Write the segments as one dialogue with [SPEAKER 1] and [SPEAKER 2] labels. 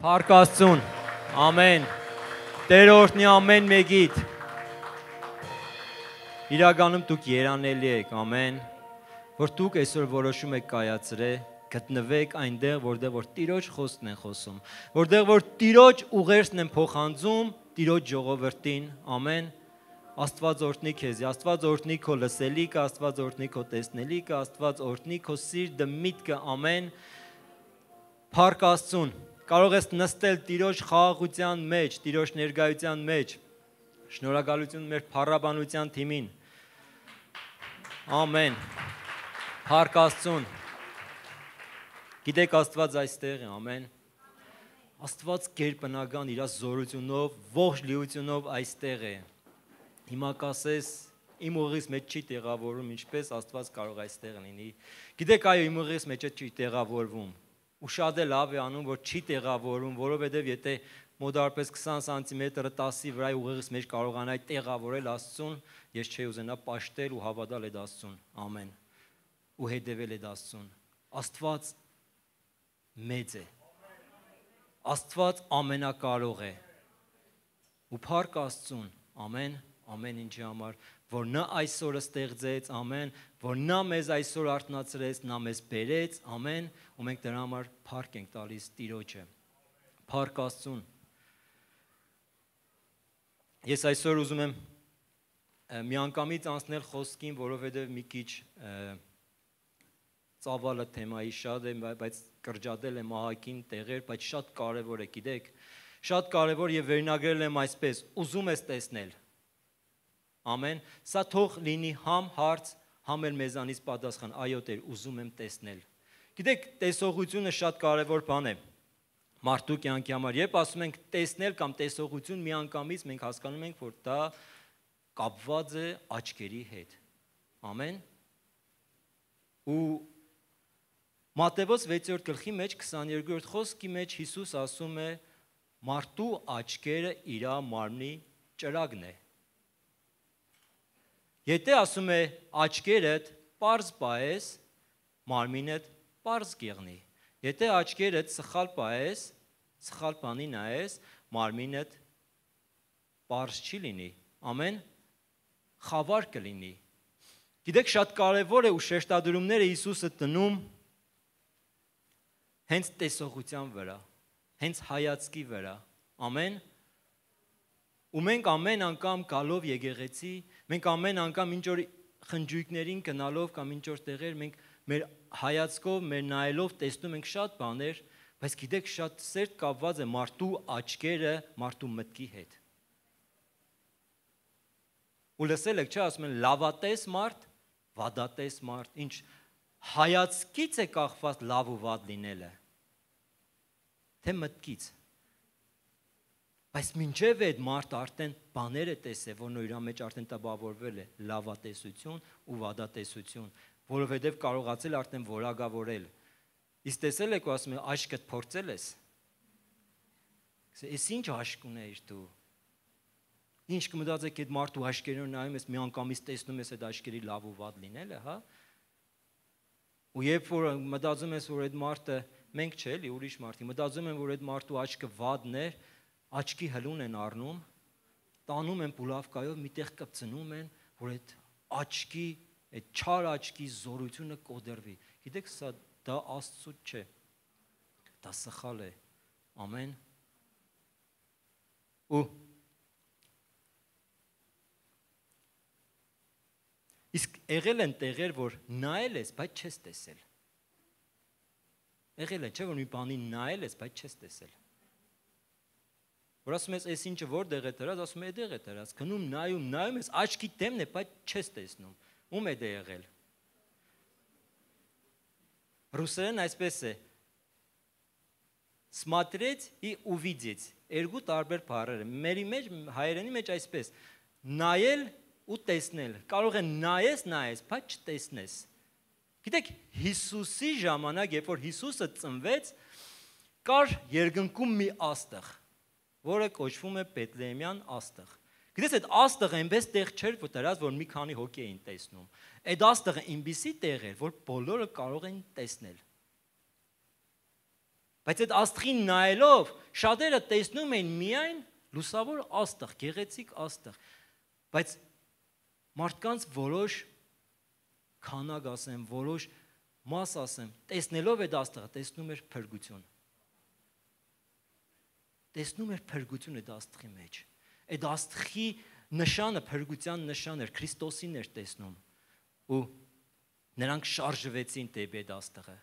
[SPEAKER 1] Փառք Աստծուն։ Ամեն։ Տեր օրհնի ամեն մեկիդ։ Իրականում դուք երանելի եք, ամեն, որ դուք այսօր որոշում եք կայացրել գտնվեք այնտեղ, որտեղ որ Տիրոջ խոսքն են խոսում, որտեղ որ Տիրոջ ուղերձն են փոխանցում Տիրոջ ժողովրդին։ Ամեն։ Աստված օրհնի քեզ, Աստված օրհնի քո լսելիքը, Աստված օրհնի քո տեսնելիքը, Աստված օրհնի քո սիրտը, միտքը, ամեն։ Փառք Աստծուն կարող ես նստել Տիրոջ խաղաղության մեջ, Տիրոջ ներկայության մեջ։ Շնորհակալություն մեր փառաբանության թիմին։ Ամեն։ Փառք Աստծուն։ Գիտեք Աստված այստեղ է, ամեն։ Աստված կերպնական իր զորությունով, ողջ լիությունով այստեղ է։ Հիմա կասես իմ ուղից մեջ չի տեղավորում, ինչպես Աստված կարող այստեղ լինի։ Գիտեք, այո, իմ ուղից մեջ չի տեղավորվում, ու շատ է լավ է անում, որ չի տեղավորում, որովհետև եթե մոտարպես 20 սանտիմետրը 10-ի վրա ուղեղից մեջ կարողանա այդ տեղավորել Աստծուն, ես չի ուզենա ճաշտել ու հավատալ այդ Աստծուն։ Ամեն։ Ու հետևել այդ Աստծուն։ Աստված մեծ է։ Աստված ամենակարող է։ Ու փառք Աստծուն։ Ամեն, ամեն ինչի համար որ նա այսօրը ստեղծեց, ամեն, որ նա մեզ այսօր արտնացրեց, նա մեզ բերեց, ամեն, ու մենք դրա համար փառք ենք տալիս Տիրոջը։ Փառք Աստծուն։ Ես այսօր ուզում եմ միանգամից անցնել խոսքին, որովհետև մի քիչ ծավալը թեմայի շատ է, բայց կրճատել եմ ահագին տեղեր, բայց շատ կարևոր է, գիտեք, շատ կարևոր եւ վերնագրել եմ այսպես՝ ուզում ես տեսնել, Ամեն։ Սա թող լինի համ հարց, համ էլ մեզանից պատասխան։ Այո, Տեր, ուզում եմ տեսնել։ Գիտեք, տեսողությունը շատ կարևոր բան է մարդու կյանքի համար։ Երբ ասում ենք տեսնել կամ տեսողություն միանգամից մենք հասկանում ենք, որ դա կապված է աչքերի հետ։ Ամեն։ Ու Մատթեոս 6-րդ գլխի մեջ 22-րդ խոսքի մեջ Հիսուս ասում է. Մարդու աչքերը իր մարմնի ճրագն է։ Եթե ասում է աչքերդ པարզ պայես, մարմինդ པարզ կեղնի։ Եթե աչքերդ սխալ պայես, սխալ բանի նայես, մարմինդ པարզ չի լինի։ Ամեն խավար կլինի։ Գիտեք, շատ կարևոր է ու շեշտադրումները Հիսուսը տնում հենց տեսողության վրա, հենց հայացքի վրա։ Ամեն ու մենք ամեն անգամ գալով եկեղեցի Մենք ամեն անգամ ինչ որ խնջույքներին գնալով կամ ինչ որ տեղեր մենք մեր հայացքով, մեր նայելով տեսնում ենք շատ բաներ, բայց գիտեք շատ սերտ կապված է մարդու աչքերը մարդու մտքի հետ։ Ու լսել եք, չէ՞, ասում են լավատես մարդ, վադատես մարդ, ինչ հայացքից է կախված լավ ու վատ լինելը։ Թե մտքից։ Բայց մինչև այդ մարդ արդեն բաներ է տեսել, որ նույն իր մեջ արդեն տպավորվել է լավատեսություն ու վադատեսություն, որովհետև կարողացել արդեն որակավորել։ Իսկ տեսել եք ու ասում է աչքդ փորձել ես։ Էս ինչ աչք ունես դու։ Ինչ կմտածեք այդ մարդու աչքերով նայում ես միանգամից տեսնում ես այդ աչքերի լավ ու վատ լինելը, հա։ Ու երբ որ մտածում ես որ այդ մարդը մենք չէ, լի ուրիշ մարդի, մտածում եմ որ այդ մարդու աչքը վատն է, մարդ աչքի հլուն են առնում, տանում են պուլավկայով, միտեղ կպցնում են, որ այդ աչքի, այդ չար աչքի զորությունը կոդերվի։ Գիտեք, սա դա Աստծո չէ։ Դա սխալ է։ Ամեն։ Ու Իսկ եղել են տեղեր, որ նայել ես, բայց չես տեսել։ Եղել են, չէ՞ որ մի բանի նայել ես, բայց չես տեսել։ Որ ասում ես, այս ինչը որտեղ է դրած, ասում է, այդեղ է դրած։ Գնում նայում, նայում ես, աչքի դեմն է, բայց չես տեսնում։ Ում է դա դե եղել։ Ռուսերեն այսպես է. Смотреть и увидеть երկու տարբեր բառեր են։ Մերի մեջ հայերենի մեջ այսպես. Նայել ու տեսնել։ Կարող է նայես, նայես, բայց չտեսնես։ Գիտեք, Հիսուսի ժամանակ, երբ որ Հիսուսը ծնվեց, կար երկնքում մի աստղ որը կոչվում է Բեթլեհեմյան աստղ։ Գիտես այդ աստղը այնպես տեղ չէր վտրած, որ մի քանի հոգի էին տեսնում։ Այդ աստղը այնպիսի տեղ էր, որ բոլորը կարող էին տեսնել։ Բայց այդ աստղին նայելով շատերը տեսնում էին միայն լուսավոր աստղ, գեղեցիկ աստղ, բայց մարդկանց որոշ քանակ ասեմ, որոշ մաս ասեմ, տեսնելով այդ աստղը տեսնում էր փրկություն տեսնում էր փրկությունը դաստղի մեջ։ Այդ աստղի նշանը փրկության նշան էր, Քրիստոսին էր տեսնում։ Ու նրանք շարժվեցին դեպի դաստղը։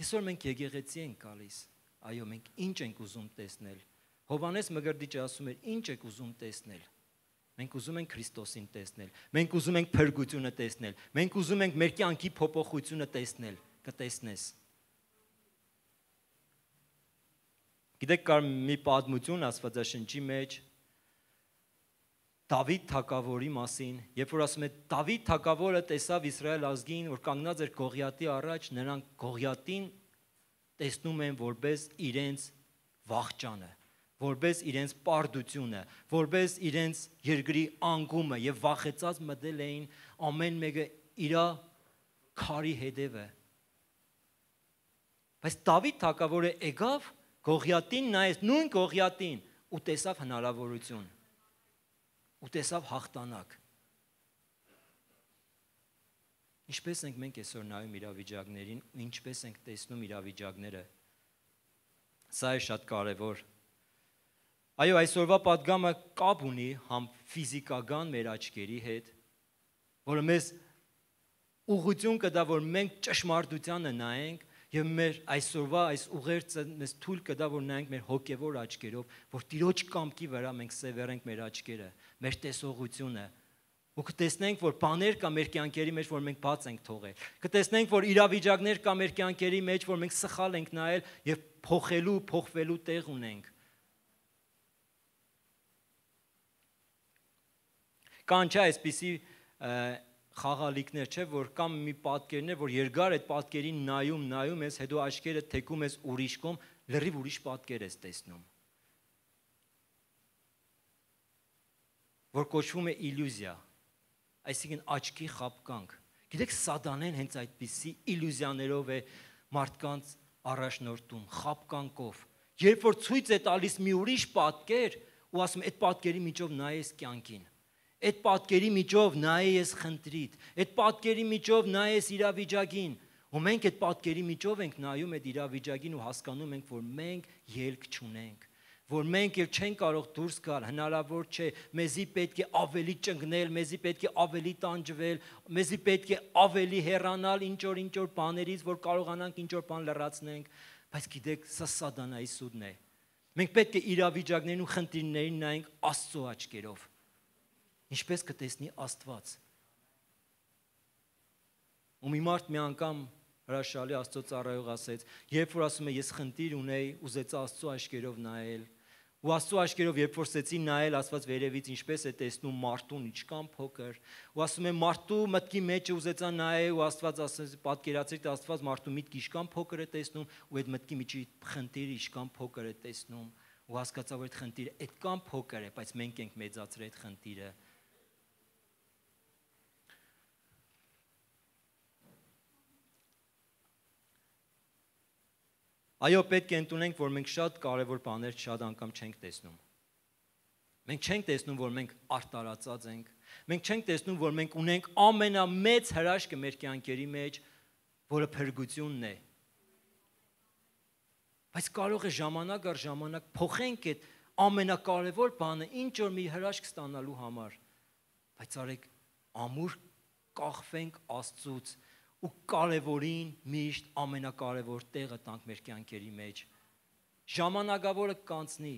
[SPEAKER 1] Այսօր մենք եկեղեցի ենք գալիս։ Այո, մենք ինչ ենք ուզում տեսնել։ Հովանես Մգրդիչը ասում էր, ինչ եք ուզում տեսնել։ Մենք ուզում ենք Քրիստոսին տեսնել։ Մենք ուզում ենք փրկությունը տեսնել։ Մենք ուզում ենք մեր կյանքի փոփոխությունը տեսնել։ Կտեսնես։ Կտ Գիտեք կար մի պատմություն Աստվածաշնչի մեջ Դավիթ թակավորի մասին, երբ որ ասում է Դավիթ թակավորը տեսավ Իսրայել ազգին, որ կանգնած էր Գողիաթի առաջ, նրանք Գողիաթին տեսնում են որպես իրենց վախճանը, որպես իրենց պարտությունը, որպես իրենց երկրի անկումը եւ վախեցած մտել էին ամեն մեկը իր քարի հետևը։ Բայց Դավիթ թակավորը եկավ Գողիատին նայեց նույն Գողիատին ու տեսավ հնարավորություն։ Ու տեսավ հաղթանակ։ Ինչպես ենք մենք այսօր նայում իրավիճակներին ու ինչպես ենք տեսնում իրավիճակները։ Սա է շատ կարևոր։ Այո, այսօրվա падգամը կապ ունի համ ֆիզիկական մեր աչքերի հետ, որը մեզ ուղղություն կտա, որ մենք ճշմարտությանը նայենք, Եվ մեր այսօրվա այս ուղերձը մեզ թույլ կտա, որ նայենք մեր հոգևոր աչքերով, որ Տիրոջ կամքի վրա մենք սևեռենք մեր աչքերը, մեր տեսողությունը, ու կտեսնենք, որ բաներ կա մեր կյանքերի մեջ, որ մենք բաց ենք թողել։ Կտեսնենք, որ իրավիճակներ կա մեր կյանքերի մեջ, որ մենք սխալ ենք նայել եւ փոխելու, փոխվելու տեղ ունենք։ Կան չէ այսպիսի խաղալիքներ, չէ, որ կամ մի պատկերներ, որ երկար այդ պատկերին նայում, նայում ես, հետո աչքերը թեքում ես ուրիշ կողմ, լրիվ ուրիշ պատկեր ես տեսնում։ Որ կոչվում է իլյուզիա, այսինքն աչքի խապկանք։ Գիտեք, սատանեն հենց այդպիսի իլյուզիաներով է մարդկանց առաջնորդում, խապկանքով։ Երբ որ ցույց է տալիս մի ուրիշ պատկեր, ու ասում այդ պատկերի միջով նայես կյանքին, Այդ պատկերի միջով նայես ես խնդրիդ, այդ պատկերի միջով նայես իրավիճակին, ու մենք այդ պատկերի միջով ենք նայում այդ իրավիճակին ու հասկանում ենք, որ մենք ելք չունենք որ մենք էլ չեն կարող դուրս գալ, հնարավոր չէ։ Մեզի պետք է ավելի ճնգնել, մեզի պետք է ավելի տանջվել, մեզի պետք է ավելի հեռանալ ինչ որ ինչ որ բաներից, որ կարողանանք ինչ որ բան լրացնենք, բայց գիտեք, սա սատանայի սուդն է։ Մենք պետք է իրավիճակներին ու խնդիրներին նայենք Աստծո աչքերով ինչպես կտեսնի Աստված։ Ու մի մարդ մի անգամ հրաշալի Աստծո ծառայող ասեց, երբ որ ասում է ես խնդիր ունեի, ուզեց Աստծո աչքերով նայել, Ու աստու աչքերով երբ որ սեցի նայել աստված վերևից ինչպես է տեսնում մարդուն ինչքան փոքր ու ասում է մարդու մտքի մեջը ուզեցա նայե ու աստված ասես պատկերացրի թե աստված մարդու միտքը ինչքան փոքր է տեսնում ու այդ մտքի միջի խնդիրը ինչքան փոքր է տեսնում ու հասկացավ այդ խնդիրը այդքան փոքր է բայց մենք ենք մեծացրել այդ խնդիրը Այո, պետք է ընդունենք, որ մենք շատ կարևոր բաներ շատ անգամ չենք տեսնում։ Մենք չենք տեսնում, որ մենք արտարածած ենք։ Մենք չենք տեսնում, որ մենք ունենք ամենամեծ հրաշքը մեր կյանքերի մեջ, որը փրկությունն է։ Բայց կարող է ժամանակ առ ժամանակ փոխենք այդ ամենակարևոր բանը, ինչ որ մի հրաշք ստանալու համար։ Բայց արեք ամուր կախվենք Աստծուց, ու կարևորին միշտ ամենակարևոր տեղը տանք մեր կյանքերի մեջ։ Ժամանակավորը կանցնի,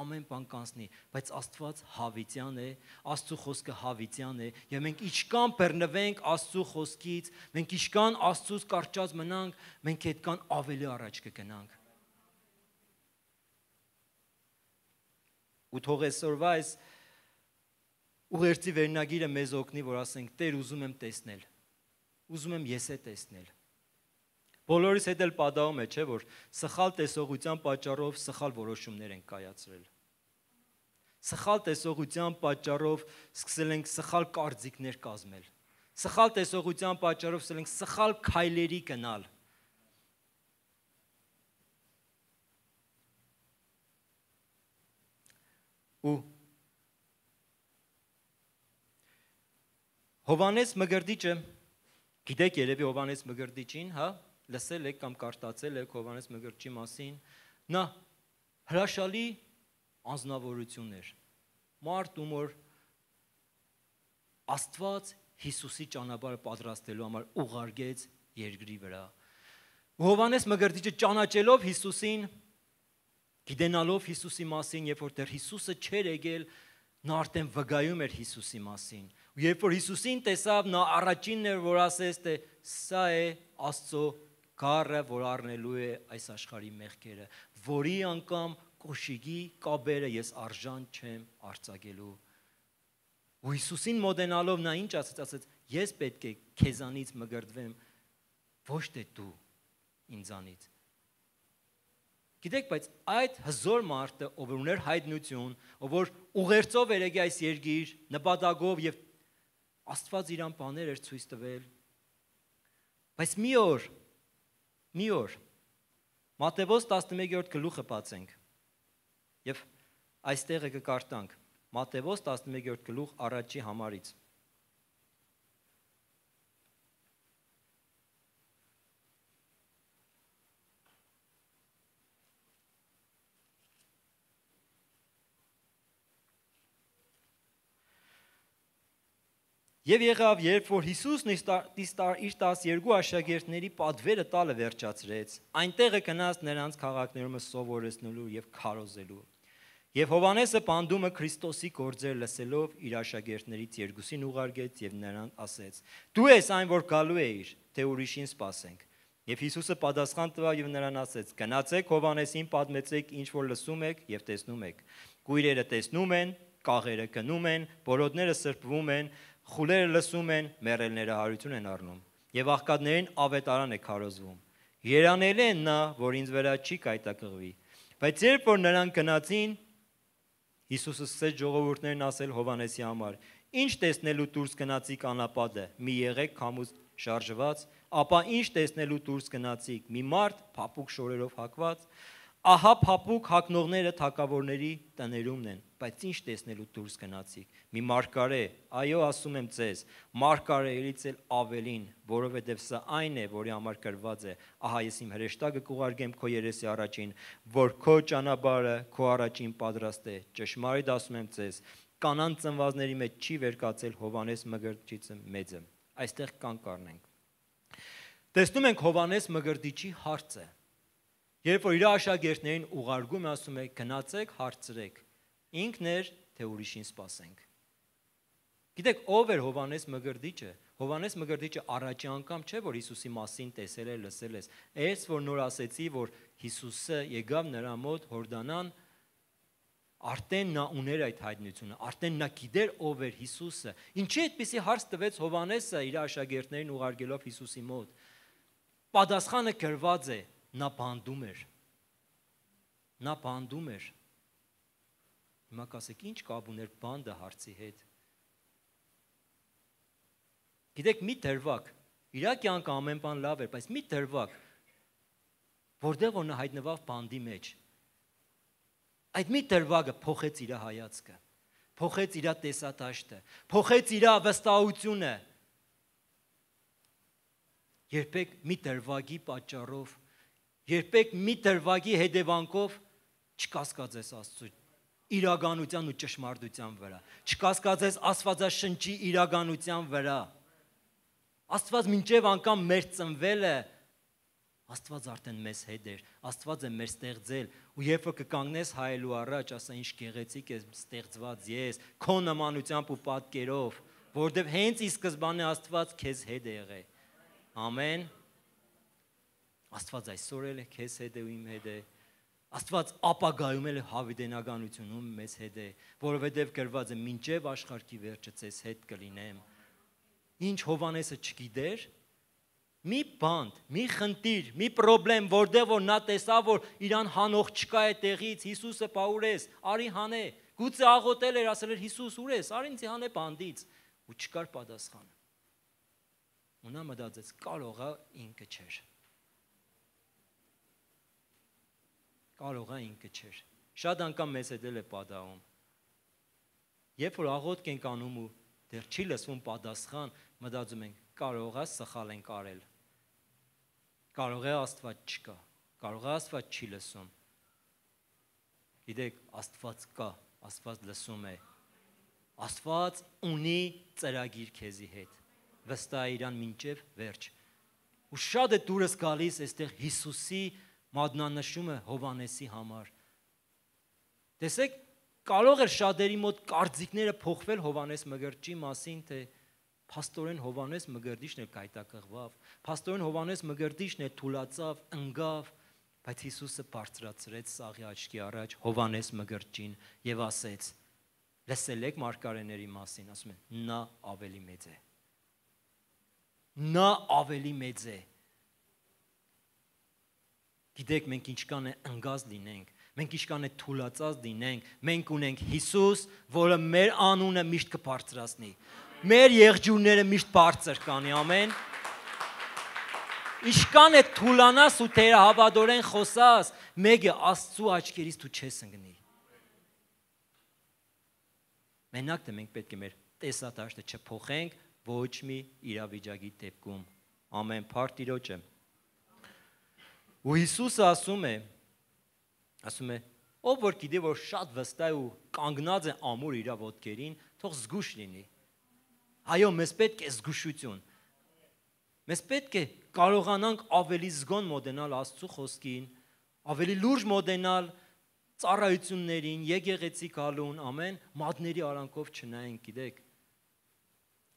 [SPEAKER 1] ամեն բան կանցնի, բայց Աստված հավիտյան է, Աստծո խոսքը հավիտյան է, եւ մենք ինչքան բեռնվենք Աստծո խոսքից, մենք ինչքան Աստծոս կարճած մնանք, մենք այդքան ավելի առաջ կգնանք։ Ու թող այսօրվա այս ուղերձի վերնագիրը մեզ օգնի, որ ասենք Տեր ուզում եմ տեսնել ուզում եմ ես է տեսնել։ Բոլորիս հետ էլ պատահում է, չէ՞, որ սխալ տեսողության պատճառով սխալ որոշումներ են կայացրել։ Սխալ տեսողության պատճառով սկսել ենք սխալ կարծիքներ կազմել։ Սխալ տեսողության պատճառով սկսել ենք սխալ քայլերի գնալ։ ու Հովանես Մգրդիչը Գիտեք երևի Հովանես Մգրդիչին, հա, լսել եք կամ կարտացել եք Հովանես Մգրդիչի մասին։ Նա հրաշալի անznավորություն էր։ Մարդ, ում որ Աստված Հիսուսի ճանապարհը պատրաստելու համար ուղարկեց երկրի վրա։ Հովանես Մգրդիչը ճանաչելով Հիսուսին, գիտենալով Հիսուսի մասին, երբ որ դեռ Հիսուսը չէր եկել, նա արդեն վգայում էր Հիսուսի մասին։ Ու երբ որ Հիսուսին տեսավ, նա առաջինն էր, որ ասեց, թե սա է Աստծո գառը, որ առնելու է այս աշխարհի մեղքերը, որի անգամ կոշիկի կաբերը ես արժան չեմ արྩագելու։ Ու Հիսուսին մոդենալով նա ինչ ասաց, ասաց. Ես պետք է քեզանից մգրդվեմ, ոչ թե դու ինձանից։ Գիտեք, բայց այդ հզոր մարդը, ով ուներ հայտնություն, ով որ ուղերձով երեգի այս երգիր, նպատակով եւ Աստված իրան բաներ էր ցույց տվել։ Բայց մի օր մի օր Մատթեոս 11-րդ գլուխը բացենք։ Եվ այստեղը կկարտանք Մատթեոս 11-րդ գլուխ առաջի համարից։ Եվ եղավ, երբ որ Հիսուսն իր 12 աշակերտների պատվերը տալը վերջացրեց, այնտեղը գնաց նրանց քաղաքներում սովորեցնելու եւ քարոզելու։ Եվ Հովանեսը պանդումը Քրիստոսի գործեր լսելով իր աշակերտներից երկուսին ուղարկեց եւ նրան ասեց. Դու ես այն, որ գալու էիր, թե ուրիշին սпасենք։ Եվ Հիսուսը պատասխան տվավ եւ նրան ասեց. Գնացեք Հովանեսին պատմեցեք, ինչ որ լսում եք եւ տեսնում եք։ Գույրերը տեսնում են, կաղերը կնում են, բորոտները սրբվում են, Խուլերը լսում են, մեռելները հարություն են առնում, եւ աղքատներին ավետարան է քարոզվում։ Երանել են նա, որ ինձ վրա չի կայտակղվի։ Բայց երբ որ նրանք գնացին, Հիսուսը սկսեց ժողովուրդներին ասել Հովանեսի համար. Ինչ տեսնելու դուրս գնացիք անապատը, մի եղեք կամուս շարժված, ապա ինչ տեսնելու դուրս գնացիք, մի մարդ փապուկ շորերով հակված, ահա փապուկ հակնողները թակավորների տներումն են, բայց ինչ տեսնելու դուրս գնացիք։ Մի մարգարե, այո, ասում եմ ձեզ, մարգարեից էլ ավելին, որովհետև սա այն է, որի համար գրված է. ահա ես իմ հրեշտակը կուղարկեմ քո երեսի առաջին, որ քո ճանապարհը քո առաջին պատրաստ է։ Ճշմարիտ ասում եմ ձեզ, կանան ծնվածների մեջ չի վերկացել Հովանես մգրտիչը մեծը։ Այստեղ կան կառնենք։ Տեսնում ենք Հովանես մգրտիչի հարցը Երբ որ իր աշակերտներին ուղարկում է, ասում է՝ գնացեք, հարցրեք։ Ինքն էր, թե ուրիշին սпасենք։ Գիտեք, ով էր Հովանես Մգրդիչը։ Հովանես Մգրդիչը առաջի անգամ չէ որ Հիսուսի մասին տեսել է, լսել է։ Էս որ նոր ասեցի, որ Հիսուսը եկավ նրա մոտ Հորդանան, Արդեն նա ուներ այդ հայտնությունը, արդեն նա գիտեր ով էր Հիսուսը։ Ինչի այդպեսի հարց տվեց Հովանեսը իր աշակերտներին ուղարկելով Հիսուսի մոտ։ Պատասխանը գրված է նա բանդում էր նա բանդում էր հիմա կասեք ինչ կապ ուներ բանդը հարցի հետ գիտեք մի դրվակ իր կյանքը ամեն բան լավ էր բայց մի դրվակ որտեղ որ նա հայտնվավ բանդի մեջ այդ մի դրվագը փոխեց իր հայացքը փոխեց իր տեսադաշտը փոխեց իր վստահությունը երբեք մի դրվագի պատճառով երբեք մի դրվագի հետևանքով չկասկածես Աստծո իրականության ու ճշմարտության վրա։ Չկասկածես Աստվածաշնչի իրականության վրա։ Աստված մինչև անգամ մեր ծնվելը Աստված արդեն մեզ հետ էր, Աստված է մեր ստեղծել ու երբ որ կկանգնես հայելու առաջ, ասա ինչ գեղեցիկ ես ստեղծված ես, քո նմանությամբ ու պատկերով, որովհետև հենց ի սկզբանե Աստված քեզ հետ է եղել։ Ամեն։ Ա Աստված այսօր էլ է քեզ հետ ու իմ հետ է։ Աստված ապագայում էլ հավիտենականությունում մեզ հետ է, որովհետև գրված է՝ «Մինչև աշխարհի վերջը ցես հետ կլինեմ»։ Ինչ Հովանեսը չգիտեր, մի բանդ, մի խնդիր, մի խնդրեմ, որտեղ որ նա տեսավ, որ իրան հանող չկա է տեղից, Հիսուսը Պաուրես, արի հանե։ Գուցե աղոտել էր, ասել էր Հիսուս, ուր ես, արի ինձ հանե բանդից, ու չկար պատասխան։ Ու նա մտածեց, կարող է ինքը չէր կարող է ինքը չէր։ Շատ անգամ մեզ դել է պատահում։ Երբ որ աղոթք ենք անում ու դեռ չի լսվում պատասխան, մտածում ենք կարող է սխալ ենք արել։ Կարող է Աստված չկա։ Կարող է Աստված չի լսում։ Գիտեք, Աստված կա, Աստված լսում է։ Աստված ունի ծրագիր քեզի հետ։ Վստահ իրան մինչև վերջ։ Ու շատ է դուրս գալիս այստեղ Հիսուսի մատնանշումը Հովանեսի համար։ Տեսեք, կարող էր շատերի մոտ կարծիքները փոխվել Հովանես Մգրտչի մասին, թե Փաստորեն Հովանես Մգրտիչն է կայտակղվավ, Փաստորեն Հովանես Մգրտիչն է թուլացավ, ընկավ, բայց Հիսուսը բարձրացրեց սաղի աչքի առաջ Հովանես Մգրտչին եւ ասեց. Լսել եք մարգարեների մասին, ասում են, նա ավելի մեծ է։ Նա ավելի մեծ է։ Գիտեք, մենք ինչքան է ընկած լինենք, մենք ինչքան է թուլացած լինենք, մենք ունենք Հիսուս, որը մեր անունը միշտ կբարձրացնի։ Մեր եղջյուրները միշտ բարձր կանի, ամեն։ Ինչքան է թուլանաս ու թերահավատորեն խոսաս, մեկը Աստծո աչքերից դու չես ընկնի։ Մենակ դե մենք պետք է մեր տեսադաշտը չփոխենք ոչ մի իրավիճակի դեպքում։ Ամեն բար Տիրոջը Ու Հիսուսը ասում է, ասում է, ով որ գիտի, որ շատ վստահ ու կանգնած է ամուր իր ոտքերին, թող զգուշ լինի։ Այո, մեզ պետք է զգուշություն։ Մեզ պետք է կարողանանք ավելի զգոն մոտենալ Աստծո խոսքին, ավելի լուրջ մոտենալ ծառայություններին, եկեղեցի գալուն, ամեն մատների արանքով չնայենք, գիտեք,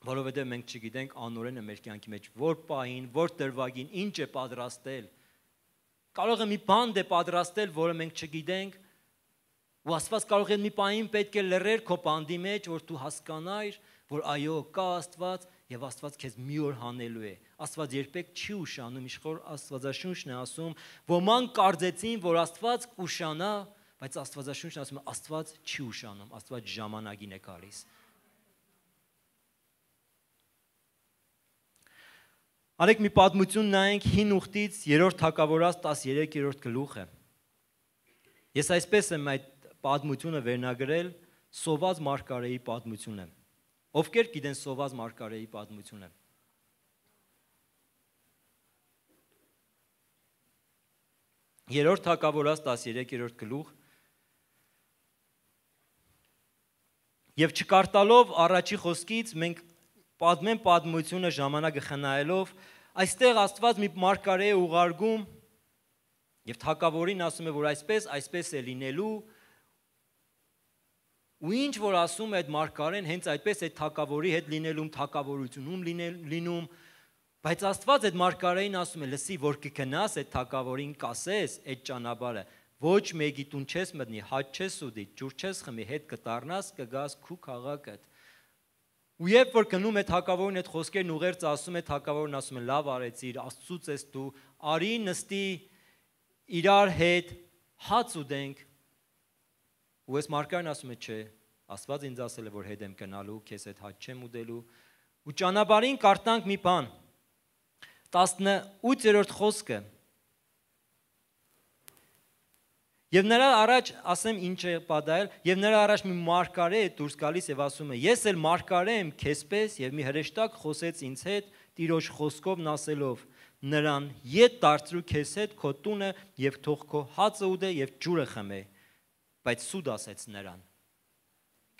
[SPEAKER 1] որովհետև մենք չգիտենք անորենը մեր կյանքի մեջ որ պահին, որ դրվագին ինչ է պատրաստել։ որ Կարող է մի բան դե պատրաստել, որը մենք չգիտենք։ Ու Աստված կարող է մի բանին պետք է լրեր քո բանդի մեջ, որ դու հասկանայիր, որ այո, կա Աստված եւ Աստված քեզ մի օր հանելու է։ Աստված երբեք չի ուշանում, իշխոր Աստվածաշունչն է ասում, ոմանք կարծեցին, որ Աստված կուշանա, բայց Աստվածաշունչն ասում է Աստված չի ուշանում, Աստված ժամանակին է գալիս։ Արեք մի պատմություն նայենք հին ուխտից 3-րդ թակավորած 13-րդ գլուխը։ Ես այսպես եմ այդ պատմությունը վերնագրել Սոված Մարգարեի պատմությունը։ Ովքեր գիտեն Սոված Մարգարեի պատմությունը։ Երրորդ թակավորած 13-րդ գլուխ Եվ չկարտալով առաջի խոսքից մենք պատմեն պատմությունը ժամանակը խնայելով, այստեղ Աստված մի մարգարե է ուղարկում եւ թակավորին ասում է, որ այսպես, այսպես է լինելու։ Ու ինչ որ ասում է այդ մարգարեն, հենց այդպես է թակավորի հետ լինելում, թակավորությունում լինում, բայց Աստված այդ մարգարեին ասում է, լսի, որ կգնաս այդ թակավորին կասես այդ ճանապարհը, ոչ մեկի տուն չես մտնի, հաճ չես ուտի, ջուր չես խմի, հետ կդառնաս, կգաս քու քաղաքդ։ Ու երբ որ գնում է թակավորն այդ խոսքերն ուղերձ ասում է թակավորն ասում է լավ արեցիր, Աստծուց ես դու, արի նստի իրար հետ հաց ուտենք։ Ու ես մարգարեն ասում է չէ, Աստված ինձ ասել է որ հետ եմ գնալու, քեզ այդ հաց չեմ ուտելու։ Ու ճանապարհին կարդանք մի բան։ 18-րդ խոսքը Եվ նրա առաջ, ասեմ ինչ է պատահել, եւ նրա առաջ մի մարգարե է դուրս գալիս եւ ասում է. Ես էլ մարգարե եմ քեզպես եւ մի հրեշտակ խոսեց ինձ հետ տիրոջ խոսքով նասելով. Նրան յետ դարձրու քեզ հետ քո տունը եւ թող քո հացը ուտե եւ ջուրը խմե։ Բայց սուտ ասեց նրան.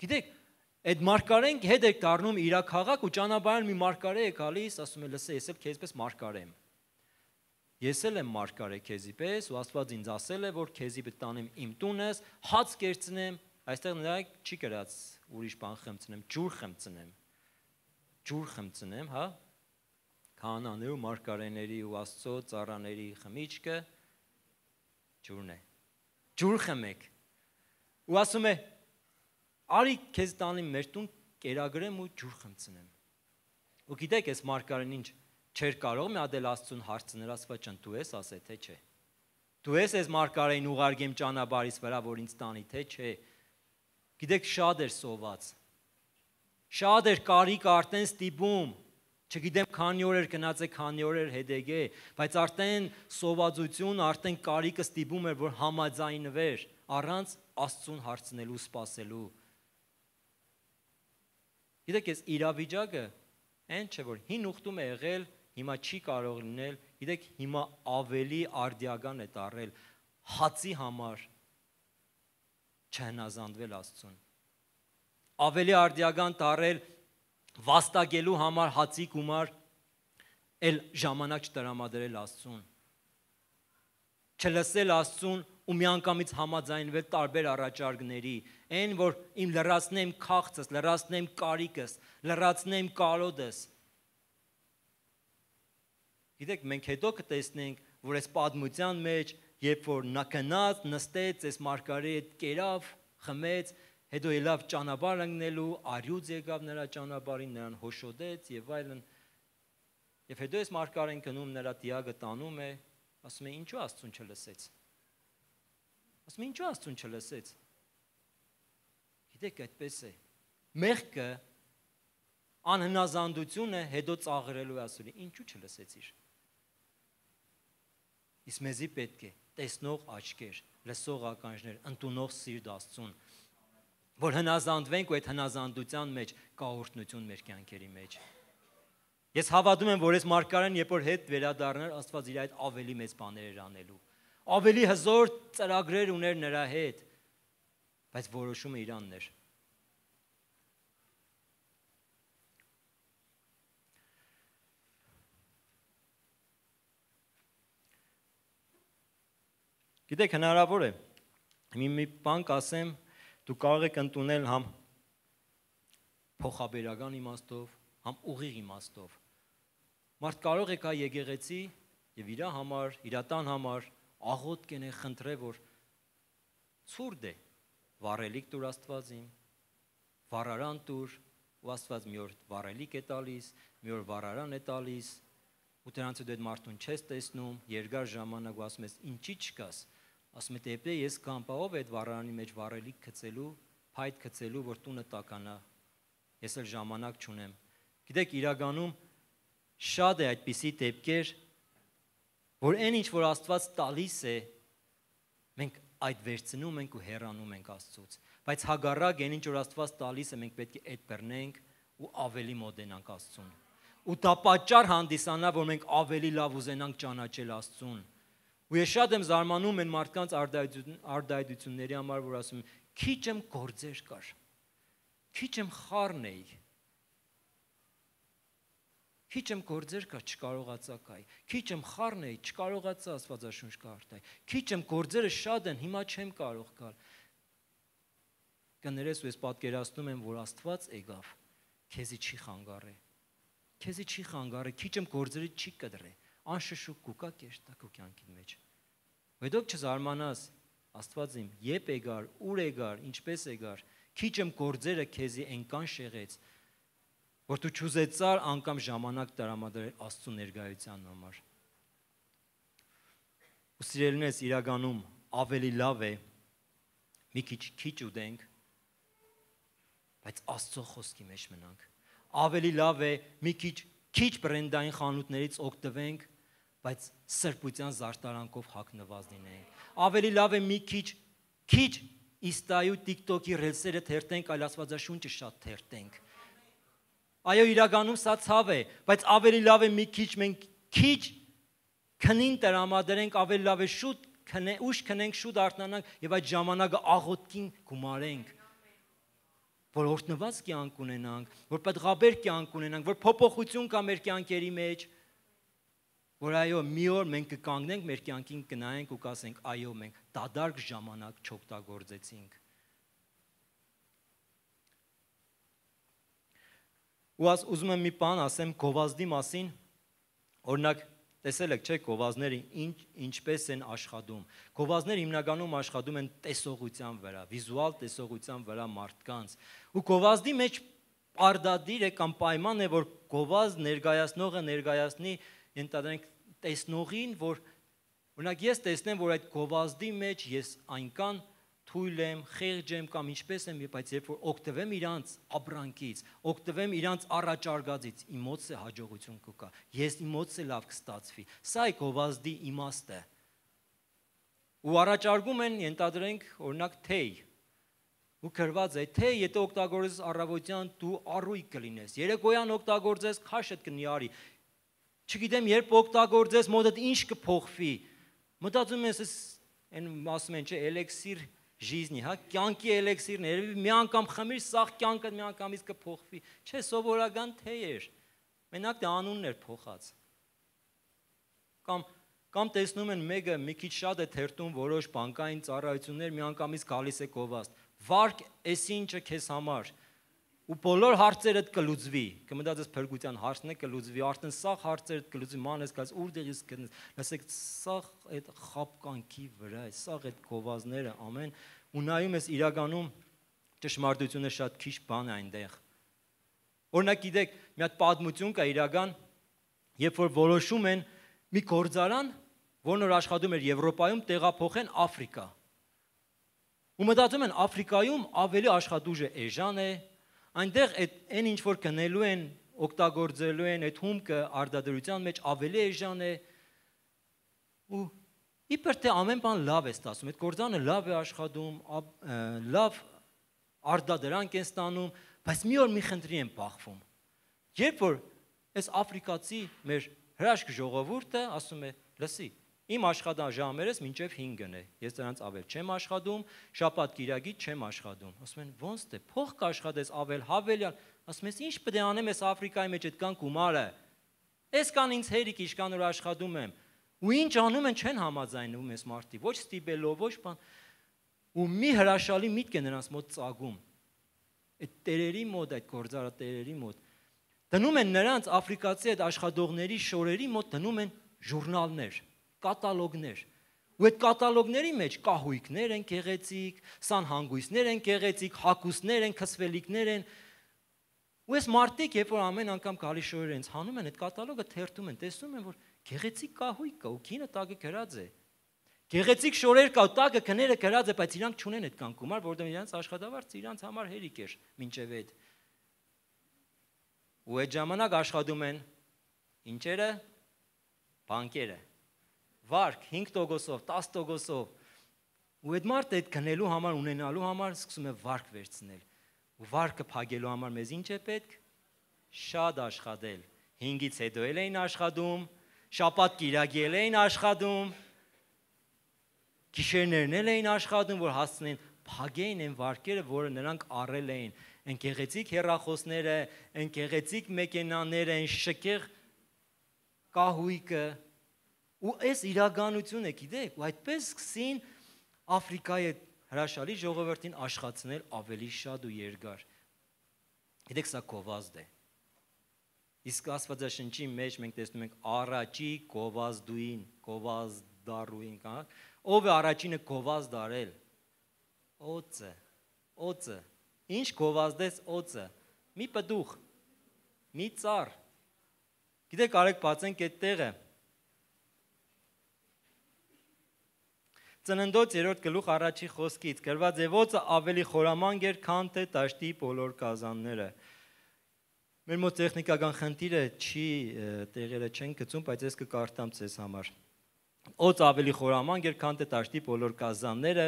[SPEAKER 1] Գիտեք, Այդ մարգարեն հետ է դառնում իր քաղաք ու ճանապարհին մի մարգարե է գալիս, ասում է՝ «Լսե, ես էլ քեզպես մարգարե եմ»։ Ես էլ եմ մարգարե քեզի պես ու Աստված ինձ ասել է, որ քեզի բտանեմ իմ տունս, հաց կերցնեմ, այստեղ նրա չի գրած ուրիշ բան խմցնեմ, ջուր խմցնեմ։ Ջուր խմցնեմ, հա? Քանաներու մարգարեների ու Աստծո ծառաների խմիչքը ջուրն է։ Ջուր խմեք։ Ու ասում է, արի քեզ տանեմ մեր տուն, կերագրեմ ու ջուր խմցնեմ։ Ու գիտեք, այս մարգարեն ինչ Չէր կարող միadel Աստծուն հարցնել, ասվա ճն դու ես ասե թե չէ։ Դու ես այս մարգարեին ուղարկեմ ճանապարհից վրա, որ ինձ տանի թե չէ։ Գիտեք շատ էր սոված։ Շատ էր կարիք արդեն ստիպում, չգիտեմ քանի օր էր գնաց է քանի օր էր հետեգե բայց արդեն սովածություն արդեն կարիքը ստիպում էր որ համաձայնվեր առանց աստծուն հարցնելու սпасելու գիտեք այս իրավիճակը այն չէ որ հին ուխտում է եղել հիմա չի կարող լինել, գիտեք, հիմա ավելի արդիական է դարել հացի համար չհնազանդվել Աստծուն։ Ավելի արդիական դարել վաստակելու համար հացի գումար էլ ժամանակ չտրամադրել Աստծուն։ Չլսել Աստծուն ու միանգամից համաձայնվել տարբեր առաջարկների, այն որ իմ լրացնեմ քաղցս, լրացնեմ կարիքս, լրացնեմ կարոդս, Գիտեք, մենք հետո կտեսնենք, որ այս պատմության մեջ, երբ որ նա կնած, նստեց, այս մարգարեի հետ կերավ, խմեց, հետո ելավ ճանապարհ ընկնելու, արյուծ եկավ նրա ճանապարհին, նրան հոշոտեց եւ այլն։ Եվ հետո այս մարգարեն գնում նրա դիագը տանում է, ասում է, ինչու Աստուն չլսեց։ Ասում է, ինչու Աստուն չլսեց։ Գիտեք, այդպես է։ Մեղքը անհնազանդությունը հետո ծաղրելու ասում է, ինչու չլսեցիր։ Իսկ մեզի պետք է տեսնող աչքեր, լսող ականջներ, ընդունող սիրտ Աստծուն, որ հնազանդվենք ու այդ հնազանդության մեջ կա օրհնություն մեր կյանքերի մեջ։ Ես հավատում եմ, որ այս մարգարեն երբ որ հետ վերադառնար, Աստված իր այդ ավելի մեծ բաներ էր անելու։ Ավելի հզոր ծրագրեր ուներ նրա հետ, բայց որոշումը իրանն էր։ Գիտեք, հնարավոր է մի մի բան կասեմ, դու կարող եք ընդունել համ փոխաբերական իմաստով, համ ուղիղ իմաստով։ Մարդ կարող է կա եկեղեցի եւ իր համար, իր տան համար աղոտ կենե խնդրե, որ ցուրդ է վառելիք դուր Աստվածին, վառարան դուր ու Աստված մի օր վառելիք է տալիս, մի օր վառարան է տալիս, ու դրանց ու դեդ մարդուն չես տեսնում, երկար ժամանակ ու ասում ես ինչի՞ չկաս, ասում է դեպի ես կամ պահով այդ վառարանի մեջ վառելիք գցելու, փայտ գցելու, որ տունը տականա։ Ես էլ ժամանակ չունեմ։ Գիտեք, իրականում շատ է այդպիսի դեպքեր, որ այն ինչ որ Աստված տալիս է, մենք այդ վերցնում ենք ու հեռանում ենք Աստծուց։ Բայց հագարակ այն ինչ որ Աստված տալիս է, մենք պետք է այդ բռնենք ու ավելի մոտենանք Աստծուն։ Ու դա պատճառ հանդիսանա, որ մենք ավելի լավ ուզենանք ճանաչել Աստծուն։ Ու ես շատ եմ զարմանում այն մարդկանց արդայություն արդայությունների համար, որ ասում են, քիչ եմ գործեր կար։ Քիչ եմ խառն էի։ Քիչ եմ գործեր կա, չկարողացա կայ։ Քիչ եմ խառն էի, չկարողացա Աստվածաշունչ կարդալ։ Քիչ եմ գործերը շատ են, հիմա չեմ կարող գալ։ Կներես ու ես պատկերացնում եմ, որ Աստված եկավ, քեզի չի խանգարի։ Քեզի չի խանգարի, քիչ եմ գործերը չի կդրի անշշուկ կուկա կերտա քո կյանքին մեջ։ Մետոք չզարմանաս, Աստված իմ, եպ է գար, ուր է գար, ինչպես է գար։ Քիչ եմ գործերը քեզի ենքան շեղեց, որ դու ճուզեցար անգամ ժամանակ դրամադրել Աստծո ներկայության համար։ Ու սիրելինս իրականում ավելի լավ է մի քիչ քիչ ուտենք, բայց Աստծո խոսքի մեջ մնանք։ Ավելի լավ է մի քիչ քիչ բրենդային խանութներից օգտվենք, բայց սրբության զարդարանքով հագնված լինենք։ Ավելի լավ է մի քիչ քիչ իստայու TikTok-ի ռելսերը թերթենք, այլ Աստվածաշունչը շատ թերթենք։ Այո, իրականում սա ցավ է, բայց ավելի լավ է մի քիչ մենք քիչ քնին տրամադրենք, ավելի լավ է շուտ քնե, ուշ քնենք, շուտ արթնանանք եւ այդ ժամանակը աղոթքին գումարենք որ օրտնված կյանք ունենանք, որ պատղաբեր կյանք ունենանք, որ փոփոխություն կա մեր կյանքերի մեջ, որ այո մի օր մենք կկանգնենք մեր կյանքին կնայենք ու կասենք այո մենք դադարք ժամանակ չօգտագործեցինք ու աս ուզում եմ մի բան ասեմ գովազդի մասին օրինակ տեսել եք չէ գովազները ինչ ինչպես են աշխատում գովազները հիմնականում աշխատում են տեսողության վրա վիզուալ տեսողության վրա մարդկանց ու գովազդի մեջ արդադիր է կամ պայման է որ գովազդ ներգայացնողը ներգայացնի ներգայաս ենթադրենք տեսնողին, որ օրինակ ես տեսնեմ, որ այդ գովազդի մեջ ես այնքան թույլ եմ, խեղճ եմ կամ ինչպես եմ, բայց երբ որ օգտվեմ իրանց ապրանքից, օգտվեմ իրանց առաջարկածից, իմոց է հաջողություն կուկա։ Ես իմոց է լավ կստացվի։ Սա է գովազդի իմաստը։ Ու առաջարկում են ենթադրենք օրինակ թեյ, ու գրված է թե եթե օգտագործես առավոտյան դու առույգ կլինես երեկոյան օգտագործես քաշդ կնիարի Չգիտեմ, երբ օգտագործես մոդդ ինչ կփոխվի։ Մտածում ես, ես այն ասում են, չէ, էլեքսիր ժիզնի, հա, կյանքի էլեքսիրն է։ Երևի մի անգամ խմիր, սաղ կյանքը մի անգամից կփոխվի։ Չէ, սովորական թեյ էր։ Մենակ դա անունն էր փոխած։ Կամ կամ տեսնում են մեկը մի քիչ շատ է թերթում որոշ բանկային ծառայություններ, մի անգամից գալիս է գովաստ։ Վարկ, էս ինչը քեզ համար ու բոլոր հարցերդ կլուծվի։ Կմտածես փրկության հարցն է կլուծվի, արդեն սաղ հարցերդ կլուծվի, մանես գաս ուրդեղից գտնես։ Լսեք, սաղ այդ խապկանքի վրա է, սաղ այդ գովազները ամեն ու նայում ես իրականում ճշմարտությունը շատ քիչ բան է այնտեղ։ Օրինակ գիտեք, մի հատ պատմություն կա իրական, երբ որ որոշում են մի գործարան, որն որ աշխատում էր Եվրոպայում, տեղափոխեն Աֆրիկա։ Ու մտածում են Աֆրիկայում ավելի աշխատուժը էժան է, է այնտեղ այդ այն ինչ որ գնելու են, օգտագործելու են այդ հումքը արդարության մեջ ավելի էժան է ու իբր թե ամեն բան լավ է ստացվում, այդ գործանը լավ է աշխատում, լավ արդարդրանք են ստանում, բայց մի օր մի խնդրի են բախվում։ Երբ որ այս աֆրիկացի մեր հրաշք ժողովուրդը ասում է, լսի, Իմ աշխատաժամերս մինչև 5-ն է։ Ես դրանց ավել չեմ աշխատում, շաբաթ կիրագիտ չեմ աշխատում։ Ասում են, ո՞նց դե փող կաշխատես ավել հավելյալ։ Ասում ես, ի՞նչ պետք է անեմ ես Աֆրիկայի մեջ այդ կան գումարը։ Էս կան ինձ հերիք, իշքան որ աշխատում եմ։ Ու ինչ անում են, չեն համաձայնվում ես մարտի, ոչ ստիպելով, ոչ բան։ Ու մի հրաշալի միտք է նրանց մոտ ծագում։ Այդ տերերի մոտ, այդ գործարարատերերի մոտ դնում են նրանց աֆրիկացի այդ աշխատողների շորերի մոտ դնում են ժուրնալներ կատալոգներ։ Ու այդ կատալոգների մեջ կահույքներ են գեղեցիկ, սանհանգույցներ են գեղեցիկ, հակուսներ են, քսվելիկներ են։ Ու այս մարդիկ, երբ որ ամեն անգամ գալի շորեր են հանում են այդ կատալոգը թերթում են, տեսնում են, որ գեղեցիկ կահույք կա ու քինը տակը գրած է։ Գեղեցիկ շորեր կա, տակը քները գրած է, բայց իրանք չունեն այդ կանկումար, որովհետև իրանք աշխատավարձը իրանք համար հերիք էր մինչև այդ։ Ու այդ ժամանակ աշխատում են ինչերը, բանկերը վարկ 5%-ով, 10%-ով ու այդ մարդը այդ գնելու համար ունենալու համար սկսում է վարկ վերցնել։ Ու վարկը փակելու համար մեզ ինչ է պետք։ Շատ աշխատել։ 5-ից հետո էլ էին աշխատում, շաբաթ կիրագել էին աշխատում, գիշերներն էլ էին աշխատում, որ հասցնեն փագեին այն վարկերը, որը նրանք առել էին, այն գեղեցիկ հերախոսները, այն գեղեցիկ մեքենաները, այն շքեղ կահույքը, ու այս իրականությունը գիտեք, ու այդպես սկսին Աֆրիկայի հրաշալի ժողովրդին աշխատել ավելի շատ ու երկար։ Գիտեք, սա կովազդ է։ Իսկ Աստվածաշնչի մեջ մենք տեսնում ենք առաջի կովազդուին, կովազդարուին, հա։ Ով է առաջինը կովազդ արել։ Օծը։ Օծը։ Ինչ կովազդեց օծը։ Մի պտուղ։ Մի ծառ։ Գիտեք, արեք բացենք այդ տեղը Ծննդոց 3-րդ գլուխ առաջի խոսքից գրված է ոցը ավելի խորամանկ էր, քան թե տաշտի բոլոր կազանները։ Մեր մոտ տեխնիկական խնդիրը չի տեղերը չեն գծում, բայց ես կկարտամ ցես համար։ Ոց ավելի խորամանկ էր, քան թե տաշտի բոլոր կազանները,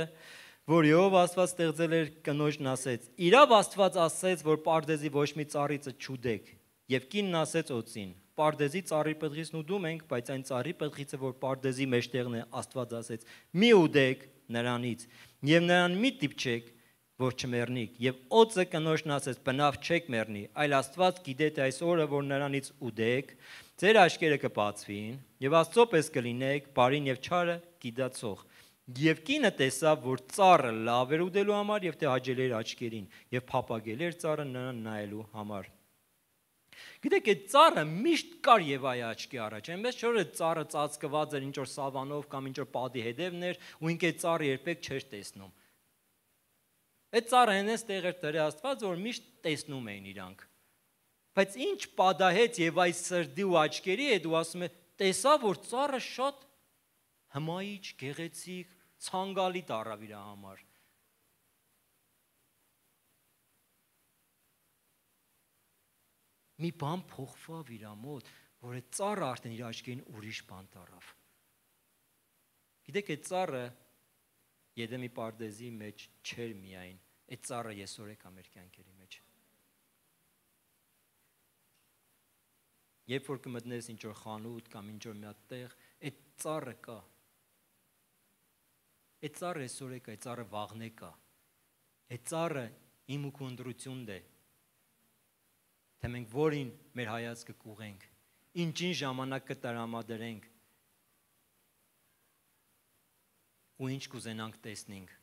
[SPEAKER 1] որ Եհով Աստված ստեղծել էր կնոջն ասեց. Իրավ Աստված ասեց, որ պարդեզի ոչ մի ծառիցը չուդեք, եւ կինն ասեց օծին. Պարդեզի цаրի պետղից նու դու մենք, բայց այն цаրի պետղիցը որ Պարդեզի մեջտեղն է Աստված ասեց. «Մի ուդեք նրանից եւ նրան մի տիպչեք, որ չմեռնիք»։ Եվ օծը կնոջն ասեց. «Բնավ չեք մեռնի, այլ Աստված գիտե թե այս օրը որ նրանից ուդեք, ձեր աչքերը կբացվին եւ Աստծո պես կլինեք, բարին եւ չարը գիտացող»։ Եվ կինը տեսավ, որ ծառը լավ էր ուտելու համար եւ թե հաջել էր աչքերին եւ փապագել էր ծառը նրան նայելու համար։ Գիտեք, այդ ծառը միշտ կար Եվայի աչքի առաջ, այնպես չէ որ այդ ծառը ծածկված էր ինչ որ սավանով կամ ինչ որ падի հետևներ, ու ինքը այդ ծառը երբեք չէր տեսնում։ Այդ ծառը հենց տեղ էր դրել Աստված, որ միշտ տեսնում էին իրանք։ Բայց ինչ падահեց Եվայի սրդի ու աչքերի հետ ու ասում է, տեսա որ ծառը շատ հմայիչ, գեղեցիկ, ցանգալի դարավ իր համար։ դա մի բան փոխվավ իր մոտ, որ այդ ծառը արդեն իր աչքին ուրիշ բան տարավ։ Գիտեք, այդ ծառը Եդեմի Պարդեզի մեջ չէր միայն, այդ ծառը եսօր է կա մեր կյանքերի մեջ։ Երբ որ կմտնես ինչ որ խանութ կամ ինչ որ մի հատ տեղ, այդ ծառը կա։ Այդ ծառը եսօր է կա, այդ ծառը վաղն է կա։ Այդ ծառը իմ ու քո ընդրությունն է, թե մենք որին մեր հայացքը կուղենք, ինչին ժամանակ կտրամադրենք ու ինչ կուզենանք տեսնենք։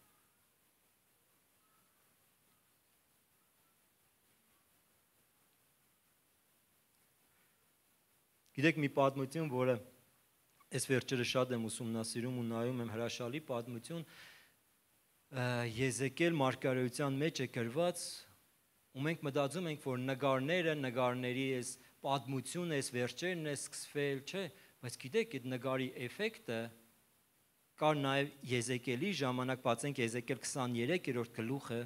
[SPEAKER 1] Գիտեք մի պատմություն, որը այս վերջերը շատ եմ ուսումնասիրում ու նայում եմ հրաշալի պատմություն, Եզեկել մարգարեության մեջ է գրված ու մենք մտածում ենք, որ նկարները, նկարների էս պատմությունը, էս վերջերն է սկսվել, չէ, բայց գիտեք, այդ նկարի էֆեկտը կար նաև Եզեկելի ժամանակ բացենք Եզեկել 23-րդ գլուխը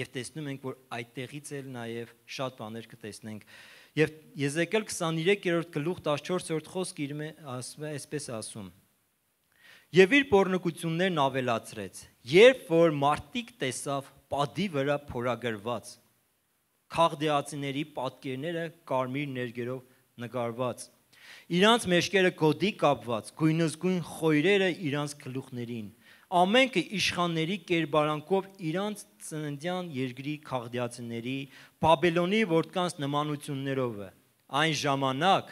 [SPEAKER 1] եւ տեսնում ենք, որ այդտեղից էլ նաև շատ բաներ կտեսնենք։ Եվ Եզեկել 23-րդ գլուխ 14-րդ խոսքը իր ասում է, այսպես ասում. Եվ իր բորնկություններն ավելացրեց, երբ որ մարտիկ տեսավ պատի վրա փորագրված քաղդեացիների պատկերները կարմիր ներգերով նկարված իրանց մեջքերը գոդի կապված գույնզգույն խոյրերը իրանց գլուխներին ամենքը իշխանների կերբարանքով իրանց ծննդյան երկրի քաղդեացիների բաբելոնի որդկանց նմանություններով է այն ժամանակ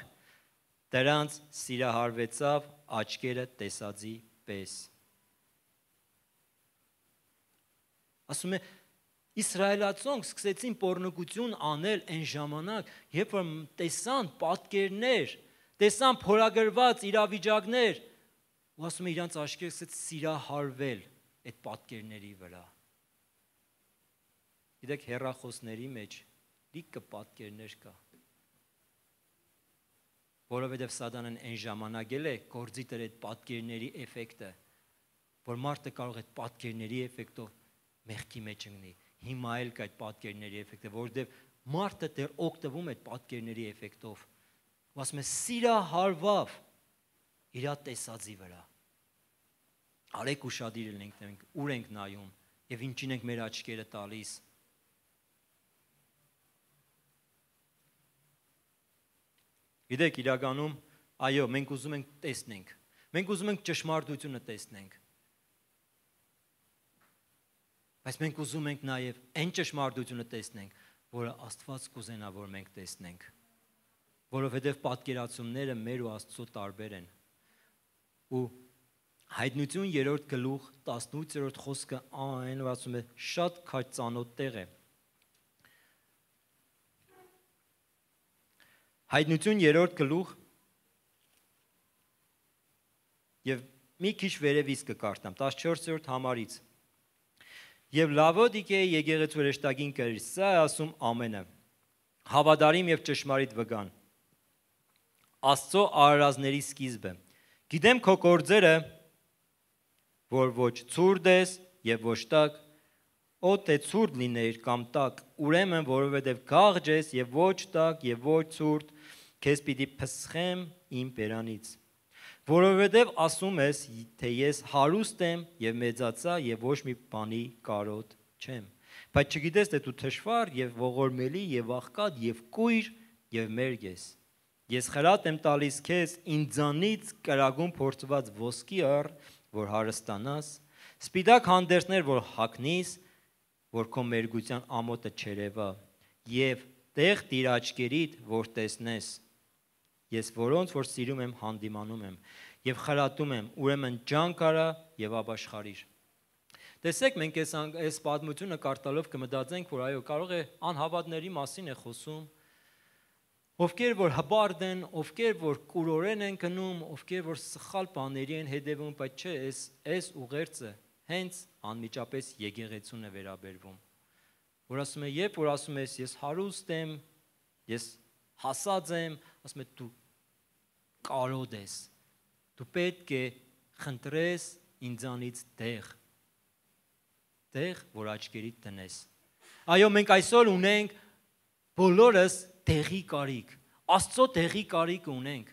[SPEAKER 1] դրանց սիրահարվեցավ աչքերը տեսածի պես Ասում է Իսրայելացոնք սկսեցին pornոգություն անել այն ժամանակ, երբ որ տեսան պատկերներ, տեսան փորագրված իրավիճակներ, ու ասում է իրանց աչքերը սկսեց սիրահարվել այդ պատկերների վրա։ Գիտեք, հերախոսների մեջ լիքը պատկերներ կա։ Որովհետև սատանան այն ժամանակել է գործի դեր այդ պատկերների էֆեկտը, որ մարդը կարող է այդ պատկերների էֆեկտով մեղքի մեջ ընկնի։ Հիմա էլ կա այդ պատկերների էֆեկտը, որովհետև մարդը դեռ օգտվում է այդ պատկերների էֆեկտով։ Ասում է՝ «Սիրա հարվավ իր տեսածի վրա»։ Արեք ուշադիր լինենք մենք, ուր ենք նայում եւ ինչին ենք մեր աչքերը տալիս։ Գիտեք, իրականում, այո, մենք ուզում ենք տեսնենք։ Մենք ուզում ենք ճշմարտությունը տեսնենք Բայց մենք ուզում ենք նաև այն ճշմարտությունը տեսնենք, որը Աստված կուզենա, որ մենք տեսնենք։ Որովհետև պատկերացումները մեր ու Աստծո տարբեր են։ Ու Հայտնություն 3-րդ գլուխ 18-րդ խոսքը այն ասում է շատ քաջ ծանոթ տեղ է։ Հայտնություն 3-րդ գլուխ եւ մի քիչ վերևից կկարդամ 14-րդ համարից Եվ Լավոդիկեի եկեղեցու հրեշտակին կերից սա ասում ամենը։ Հավատարիմ եւ ճշմարիտ վգան։ Աստծո արարազների սկիզբը։ Գիտեմ քո կործերը, որ ոչ ցուրտ ես եւ ոչ տակ, օ թե ցուրտ լինեիր կամ տակ, ուրեմն որովհետեւ գաղջ ես եւ ոչ տակ եւ ոչ ցուրտ, քեզ պիտի փսխեմ իմ բերանից որովհետև ասում ես, թե ես հարուստ եմ եւ մեծացա եւ ոչ մի բանի կարոտ չեմ։ Բայց չգիտես թե դու թշվար եւ ողորմելի եւ աղքատ եւ կույր եւ մերկ ես։ Ես խրատ եմ տալիս քեզ ինձանից կրագուն փորձված ոսկի առ, որ հարստանաս, սպիտակ հանդերձներ, որ հակնիս, որ քո մերգության ամոթը չերևա եւ տեղ դիր աչքերիդ, որ տեսնես Ես որոնց որ սիրում եմ հանդիմանում եմ եւ խրատում եմ, ուրեմն ջանք արա եւ աբաշխարիր։ Տեսեք, մենք այս այս պատմությունը կարտալով կմտածենք, որ այո, կարող է անհավատների մասին է խոսում, ովքեր որ հբարդ են, ովքեր որ կուրորեն են գնում, ովքեր որ սխալ բաների են հետևում, բայց չէ, այս այս ուղերձը հենց անմիջապես եկեղեցուն է վերաբերվում։ Որ ասում է, երբ որ ասում ես ես հարուստ եմ, ես հասած եմ, ասում է դու կարոտ ես։ Դու պետք է խնդրես ինձանից տեղ։ Տեղ, որ աչքերիդ տնես։ Այո, մենք այսօր ունենք բոլորս տեղի կարիք։ Աստծո տեղի կարիք ունենք,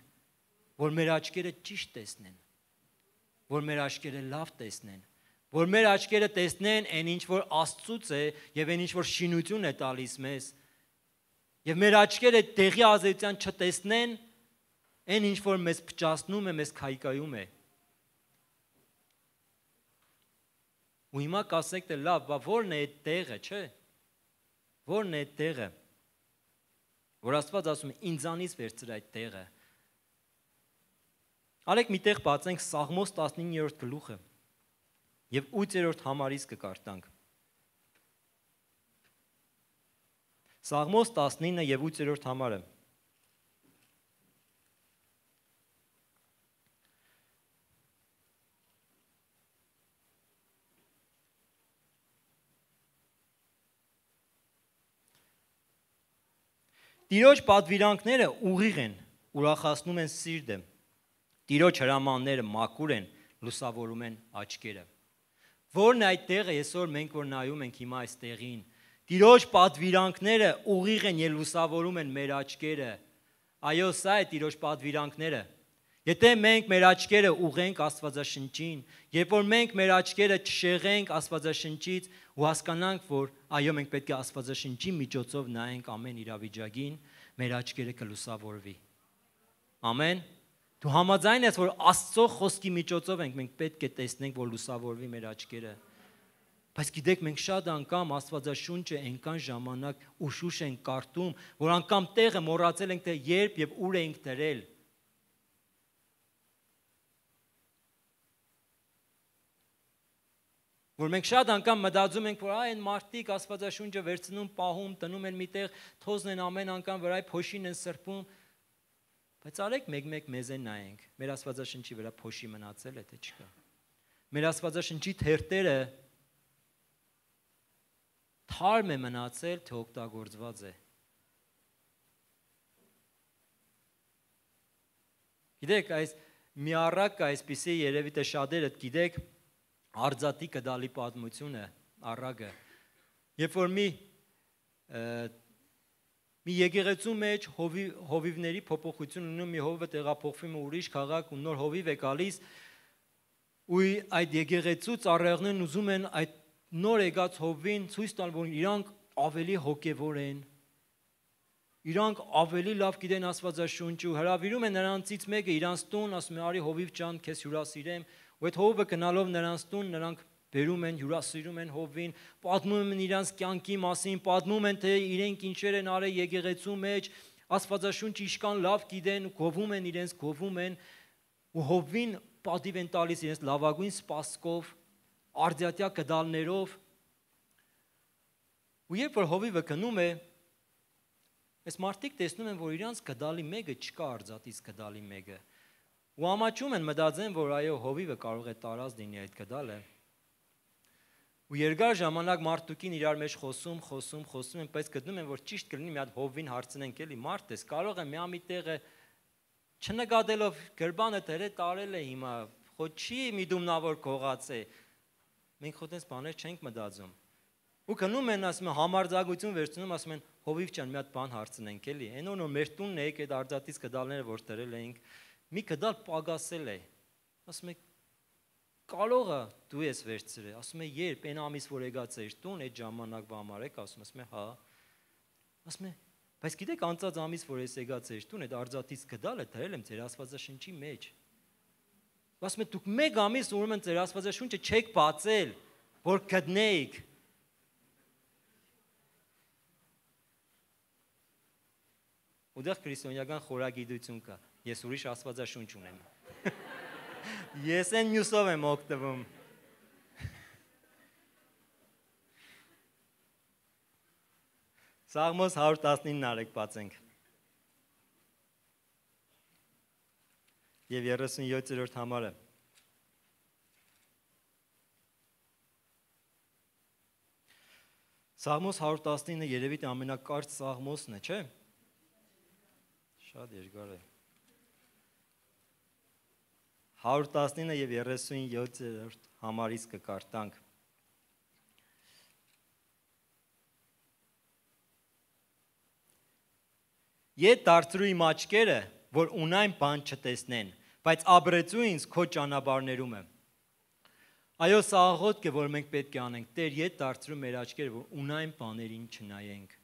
[SPEAKER 1] որ մեր աչքերը ճիշտ տեսնեն, որ մեր աչքերը լավ տեսնեն, որ մեր աչքերը տեսնեն այն ինչ որ Աստծուց է եւ այն ինչ որ շինություն է տալիս մեզ։ Եվ մեր աչքերը տեղի ազատության չտեսնեն, այն ինչ որ մեզ փճացնում է, մեզ քայքայում է։ Ու հիմա կասեք դե լավ, բա ո՞րն է այդ տեղը, չէ՞։ Ո՞րն է այդ տեղը։ Որ Աստված ասում է, ինձանից վերցր այդ տեղը։ Արեք միտեղ բացենք Սաղմոս 19-րդ գլուխը եւ 8-րդ համարից կկարտանք։ Սաղմոս 19 եւ 8-րդ համարը 8 Տիրոջ պատվիրանքները ուղիղ են, ուրախացնում են սիրտը։ Տիրոջ հրամանները մաքուր են, լուսավորում են աչքերը։ Որն այդ տեղը այսօր մենք որ նայում ենք հիմա այս տեղին, Տիրոջ պատվիրանքները ուղիղ են եւ լուսավորում են մեր աչքերը։ Այո, սա է Տիրոջ պատվիրանքները Եթե մենք մեր աչքերը ուղենք Աստվածաշնչին, երբ որ մենք մեր աչքերը չշեղենք Աստվածաշնչից ու հասկանանք, որ այո, մենք պետք է Աստվածաշնչի միջոցով նայենք ամեն իրավիճակին, մեր աչքերը կլուսավորվի։ Ամեն։ Դու համաձայն ես, որ Աստծո խոսքի միջոցով ենք մենք պետք է տեսնենք, որ լուսավորվի մեր աչքերը։ Բայց գիտեք, մենք շատ անգամ Աստվածաշունչը այնքան ժամանակ ուշուշ ենք կարդում, որ անգամ տեղը մոռացել ենք, թե երբ եւ ուր ենք դրել են Որ մենք շատ անգամ մտածում ենք, որ այն մարդիկ Աստվածաշունչը վերցնում, պահում, տնում են միտեղ, թոզն են ամեն անգամ վրա, փոշին են սրբում։ Բայց արեք մեկ-մեկ մեզ են նայենք։ Մեր Աստվածաշնչի վրա փոշի մնացել է թե չկա։ Մեր Աստվածաշնչի թերթերը թարմ է մնացել, թե օգտագործված է։ Գիտեք, այս միառակ այսպիսի երևի թե շատերը գիտեք, այս, արձատիկը դալի պատմությունը, առագը, երբ որ մի մի եկեղեցու մեջ հովի, հովիվների փոփոխություն ունի, մի հովը տեղափոխվում է ուրիշ քաղաք ու նոր հովիվ է գալիս, ու այդ եկեղեցու ծառայողներն ուզում են այդ նոր եկած հովին ցույց տալ, որ իրանք ավելի հոգևոր են, իրանք ավելի լավ գիտեն Աստվածաշունչը, հրավիրում է նրանցից մեկը իրանց տուն, ասում է՝ «Արի հովիվ ջան, քեզ հյուրասիրեմ»։ Ու այդ հովը գնալով նրանց տուն, նրանք բերում են, հյուրասիրում են հովին, պատմում են իրանց կյանքի մասին, պատմում են թե իրենք ինչեր են արել եկեղեցու մեջ, Աստվածաշունչ իշքան լավ գիտեն, գովում են իրենց, գովում են ու հովին պատիվ են տալիս իրենց լավագույն սպասկով, արդյատյա գդալներով։ Ու երբ որ հովիվը գնում է, այս մարդիկ տեսնում են, որ իրանց գդալի մեկը չկա արդյատից գդալի մեկը։ մեկ ու ամաչում են մտածեն, որ այո, հովիվը կարող է տարած լինի այդ գդալը։ Ու երկար ժամանակ մարդուկին իրար մեջ խոսում, խոսում, խոսում են, բայց գտնում են, որ ճիշտ կլինի մի հատ հովին հարցնենք էլի, մարդ էս, կարող է մի ամի տեղը չնկատելով գրբանը դերը տարել է հիմա, խո չի միտումնավոր գողած է։ Մենք խո տես բաներ չենք մտածում։ Ու գնում են ասում համարձակություն վերցնում, ասում են հովիվ ջան, մի հատ բան հարցնենք էլի։ Այն օրն որ մեր տունն եկել այդ արձատից գդալները որ դրել էինք, մի գդալ պագասել է։ Ասում է կարողը դու ես վերցրել։ Ասում է երբ այն ամիս որ եկած էր տուն այդ ժամանակվա համար եք ասում, ասում է հա։ Ասում է բայց գիտեք անցած ամիս որ ես եկած էր տուն այդ արձատից գդալը դրել եմ ձեր աստվածաշնչի մեջ։ Ասում է դուք մեկ ամիս ուրեմն ձեր աստվածաշունչը չեք բացել, որ գտնեիք։ Ուդեղ քրիստոնեական խորագիտություն կա։ Ես ուրիշ աստվածաշունչ ունեմ։ Ես այն մյուսով եմ օգտվում։ Սաղմոս 119-ն արեք բացենք։ Եվ 37-րդ համարը։ Սաղմոս 119-ը երևի թե ամենակարճ սաղմոսն է, չէ՞։ Շատ երկար է։ 119 եւ 37-րդ համարից կկարտանք։ Ետ դարձրու իմ աչքերը, որ ունայն բան չտեսնեն, բայց ապրեցու ինձ քո ճանապարներում եմ։ Այո, սա աղոթք է, որ մենք պետք է անենք։ Տեր, ետ դարձրու մեր աչքերը, որ ունայն բաներին չնայենք։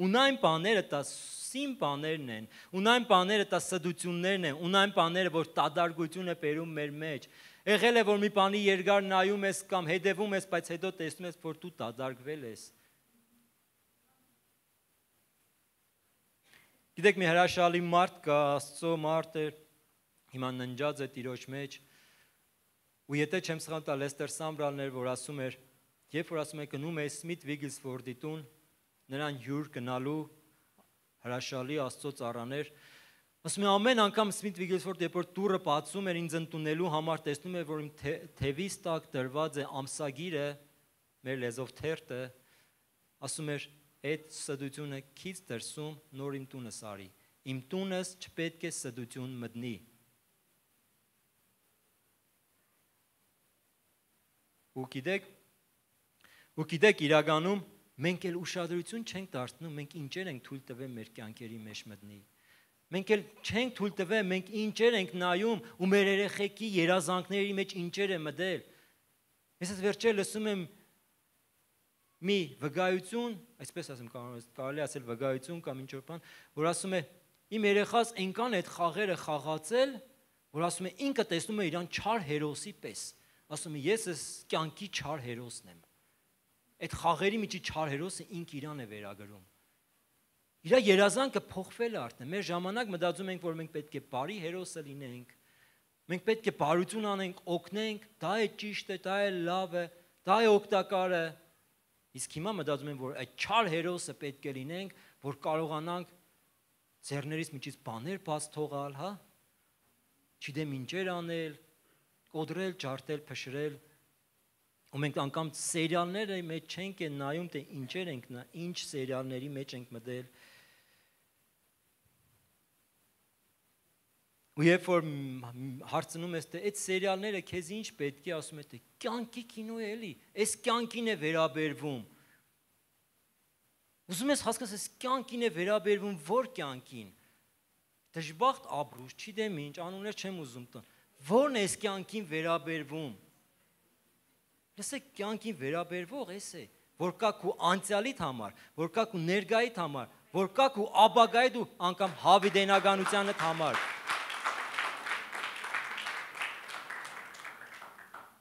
[SPEAKER 1] Ուն այն բաները դա սին բաներն են, ուն այն բաները դա սդություններն են, ուն այն բաները, որ տադարգություն է բերում մեր մեջ։ Եղել է որ մի բանի երկար նայում ես կամ հետևում ես, բայց հետո տեսնում ես, որ դու տադարգվել ես։ Գիտեք, մի հրաշալի մարդ կա, Աստծո մարդ է, հիմա ննջած է տիրոջ մեջ։ Ու եթե չեմ սխալ, դա Լեստեր Սամբրալն էր, որ ասում էր, երբ որ ասում է գնում է Սմիթ Վիգլսվորդի տուն, նրան յուր գնալու հրաշալի Աստծո ծառաներ։ Ասում եմ ամեն անգամ Սմիթ Վիգելսֆորդ երբ որ դուրը բացում էր ինձ ընդունելու համար տեսնում էր որ իմ թևից տակ դրված է ամսագիրը, մեր լեզով թերթը, ասում էր այդ սդությունը քից դրսում նոր իմ տունս արի։ Իմ տունս չպետք է սդություն մտնի։ Ու գիտեք, ու գիտեք իրականում Մենք էլ ուշադրություն չենք դարձնում, մենք ինչեր ենք թույլ տվել մեր կյանքերի մեջ մտնի։ Մենք էլ չենք թույլ տվել, մենք ինչեր ենք նայում ու մեր երեխեքի երազանքների մեջ ինչեր է մտել։ Ես ես վերջերս լսում եմ մի վկայություն, այսպես ասեմ, կարելի ասել վկայություն կամ ինչ որ բան, որ ասում է իմ երեխաս այնքան այդ խաղերը խաղացել, որ ասում է ինքը տեսնում է իրան չար հերոսի պես։ Ասում է ես ես կյանքի չար հերոսն եմ այդ խաղերի միջի չար հերոսը ինք իրան է վերագրում։ Իրա երազանքը փոխվել է արդեն։ Մեր ժամանակ մտածում ենք, որ մենք պետք է բարի հերոսը լինենք։ Մենք պետք է բարություն անենք, օգնենք, դա է ճիշտը, դա է լավը, դա է օգտակարը։ Իսկ հիմա մտածում եմ, որ այդ չար հերոսը պետք է լինենք, որ կարողանանք ձեռներից միջից բաներ բաց թողալ, հա? Չիդեմ ինչեր անել, կոդրել, ջարդել, փշրել, ու մենք անգամ սերիալները մեջ չենք են նայում, թե ինչեր ենք նա, ինչ սերիալների մեջ ենք մտել։ Ու երբ որ հարցնում ես թե այդ սերիալները քեզ ինչ պետք է, ասում ես թե «Դե կյանքի կինո է էլի, այս կյանքին է վերաբերվում։ Ուզում ես հասկանաս, այս կյանքին է վերաբերվում ո՞ր կյանքին։ Դժբախտ ապրուս, չի դեմ ինչ, անուններ չեմ ուզում տան։ Ո՞րն է այս կյանքին վերաբերվում։ Լսեք, կյանքին վերաբերվող էս է, որ կա քու անցյալիդ համար, որ կա քու ներկայիդ համար, որ կա քու աբագայիդ ու անգամ հավիդենականությանդ համար։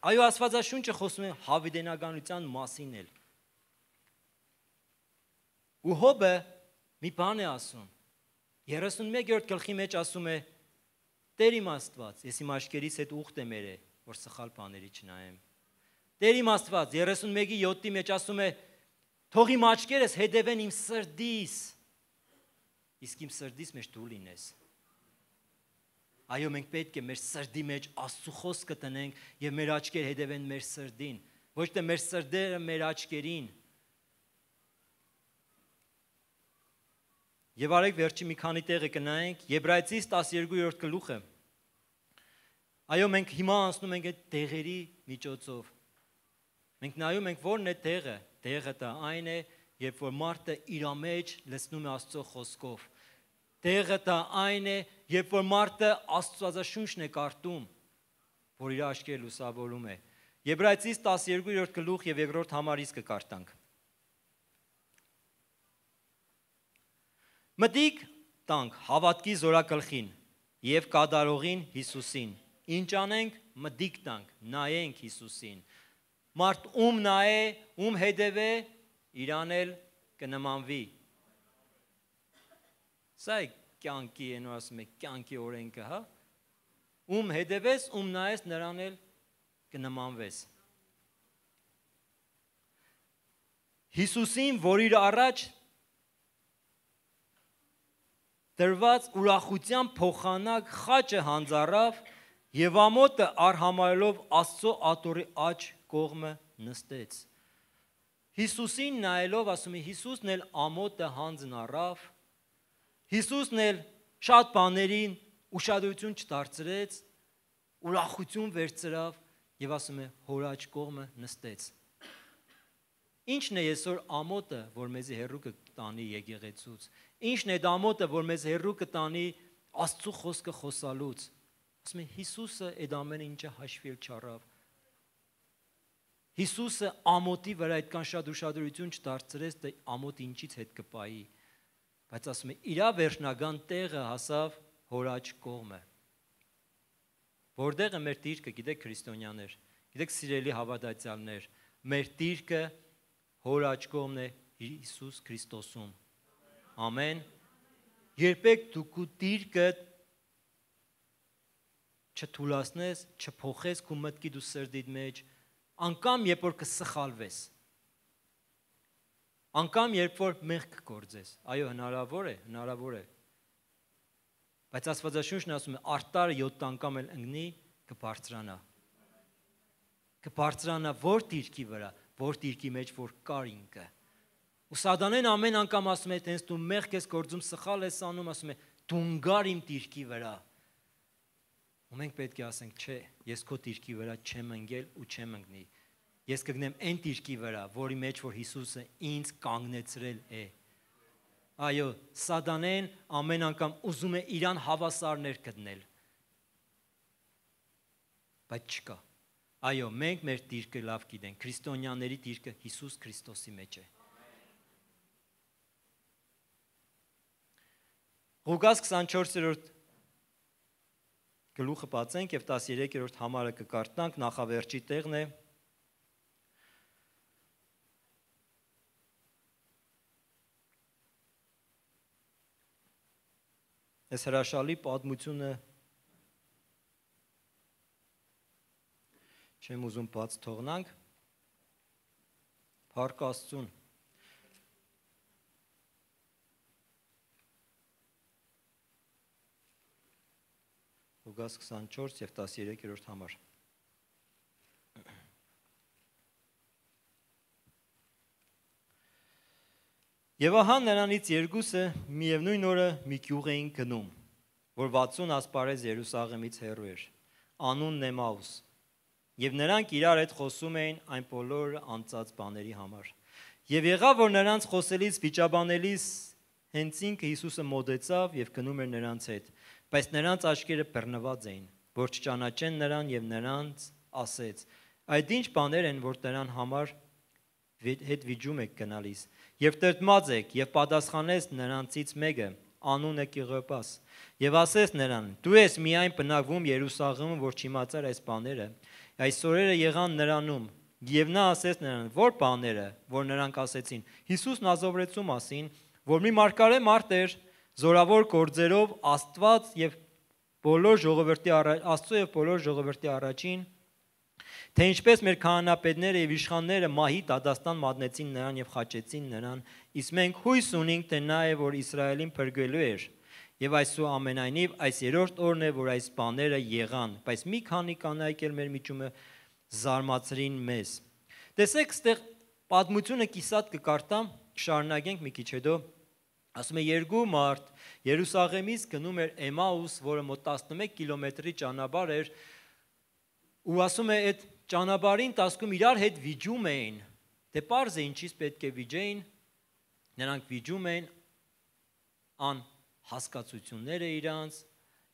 [SPEAKER 1] Այո, Աստվածաշունչը խոսում է հավիդենականության մասին էլ։ Ու Հոբը մի բան է ասում։ 31-րդ գլխի մեջ ասում է. Տեր իմ Աստված, ես իմ աչքերից հետ ուխտ եմ երե, որ սխալ բաների չնայեմ։ Տեր իմ Աստված 31-ի 7-ի մեջ ասում է. Թող իմ աչքերս հետևեն իմ սրդիս։ Իսկ իմ սրդիս մեջ դու լինես։ Այո, մենք պետք է մեր սրդի մեջ Աստծո խոսքը տնենք եւ մեր աչքերը հետևեն մեր սրդին, ոչ թե մեր սրդերը մեր աչքերին։ Եվ արեք վերջի մի քանի տեղը կնայենք Եբրայեցիս 12-րդ գլուխը։ Այո, մենք հիմա անցնում ենք այդ տեղերի միջոցով Մենք նայում ենք որն է տեղը, տեղը դա այն է, երբ որ մարդը իր մեջ լցնում է Աստծո խոսքով։ Տեղը դա այն է, երբ որ մարդը Աստվածաշունչն է կարդում, որ իր աչքերը լուսավորում է։ Եբրայեցիս 12-րդ գլուխ եւ 2-րդ համարից կկարտանք։ Մտիկ տանք հավատքի զորակլխին եւ կատարողին Հիսուսին։ Ինչ անենք, մտիկ տանք, նայենք Հիսուսին մարդ ում նայե, ում հետևե, իրան էլ կնմանվի։ Սա է կյանքի ենու ասում եք, կյանքի օրենքը, հա։ Ում հետևես, ում նայես, նրան էլ կնմանվես։ Հիսուսին, որ իր առաջ դրված ուրախության փոխանակ խաչը հանձարավ եւ ամոթը արհամարելով Աստծո աթորի աճ կողմը նստեց։ Հիսուսին նայելով ասում է Հիսուսն էլ ամոթը հանձն առավ։ Հիսուսն էլ շատ բաներին ուշադրություն չդարձրեց, ուրախություն վերցրավ եւ ասում է հորաճ կողմը նստեց։ Ինչն է այսօր ամոթը, որ մեզ հերրու կտանի եկեղեցուց։ Ինչն է դա ամոթը, որ մեզ հերրու կտանի Աստծո խոսքը խոսալուց։ Ասում է Հիսուսը այդ ամենը ինչը հաշվիլ չառավ։ Հիսուսը ամոթի վրա այդքան շատ ուշադրություն չդարձրեց, թե ամոթ ինչից հետ կպայի, բայց ասում է, իր վերջնական տեղը հասավ հորաճ կողմը։ Որտեղը մեր դիրքը, գիտեք քրիստոնյաներ, գիտեք սիրելի հավատացյալներ, մեր դիրքը հորաճ կողմն է Հիսուս Քրիստոսում։ Ամեն։ Երբեք դու քու դիրքը չթուլացնես, չփոխես քո մտքի դու սրդիդ մեջ, անկամ երբ որ կսխալվես անկամ երբ որ մեղք կգործես այո հնարավոր է հնարավոր է բայց աստվածաշունչն ասում է արտարը 7 անգամ էլ ընկնի կբարձրանա կբարձրանա որ դիրքի վրա որ դիրքի մեջ որ կար ինքը ու սադանեն ամեն անգամ ասում է տենց դու մեղք ես գործում սխալ ես անում ասում է դու ընկար իմ դիրքի վրա Ու մենք պետք է ասենք, չէ, ես քո դիրքի վրա չեմ ընկել ու չեմ ընկնի։ Ես կգնեմ այն դիրքի վրա, որի մեջ որ Հիսուսը ինձ կանգնեցրել է։ Այո, սատանեն ամեն անգամ ուզում է իրան հավասարներ գտնել։ Բայց չկա։ Այո, մենք մեր դիրքը լավ գիտենք։ Քրիստոնյաների դիրքը Հիսուս Քրիստոսի մեջ է։ Ղուկաս 24-րդ գլուխը բացենք եւ 13-րդ համարը կկարտնանք, նախավերջի տեղն է։ Այս հրաշալի պատմությունը չեմ ուզում բաց թողնանք։ Փառք Աստծուն Լուկաս 24 եւ 13-րդ համար։ Եվ ահա նրանից երկուսը միևնույն օրը մի գյուղ էին գնում, որ 60 ասպարեզ Երուսաղեմից հեռու էր, անուն Նեմաուս։ Եվ նրանք իրար հետ խոսում էին այն բոլոր անցած բաների համար։ Եվ եղավ որ նրանց խոսելից վիճաբանելիս հենց ինքը Հիսուսը մոտեցավ եւ գնում էր նրանց հետ։ Բայց նրանց աչքերը բռնված էին, որ չճանաչեն նրան եւ նրանց ասեց. Այդ ինչ բաներ են, որ նրան համար հետ վիճում եք գնալիս։ Եվ տրտմած եք եւ պատասխանեց նրանցից մեկը անունը Կիղոպաս եւ ասեց նրան. Դու ես միայն բնակվում Երուսաղեմում, որ չիմացար այս բաները։ Այս օրերը եղան նրանում Եվ նա ասեց նրան, որ բաները, որ նրանք ասեցին, Հիսուս Նազովրեցու մասին, որ մի մարգարե մարդ էր, մար զորավոր գործերով Աստված եւ բոլոր ժողովրդի Աստծո եւ բոլոր ժողովրդի առաջին թե ինչպես մեր քահանապետները եւ իշխանները մահի դադաստան մատնեցին նրան եւ խաչեցին նրան իսկ մենք հույս ունենք թե նա է որ Իսրայելին փրկելու էր Եվ այսու ամենայնիվ այս երրորդ օրն է, որ այս բաները եղան, բայց մի քանի կանայք էլ մեր միջումը զարմացրին մեզ։ Տեսեք, այստեղ պատմությունը կիսատ կկարտամ, շարունակենք մի քիչ հետո Ասում է երկու մարդ Երուսաղեմից գնում էր Էմաուս, որը մոտ 11 կիլոմետրի ճանապարհ էր, ու ասում է այդ ճանապարհին տասկում իրար հետ վիճում էին։ Դե պարզ է ինչից պետք է վիճեին։ Նրանք վիճում էին ան հասկացությունները իրանց,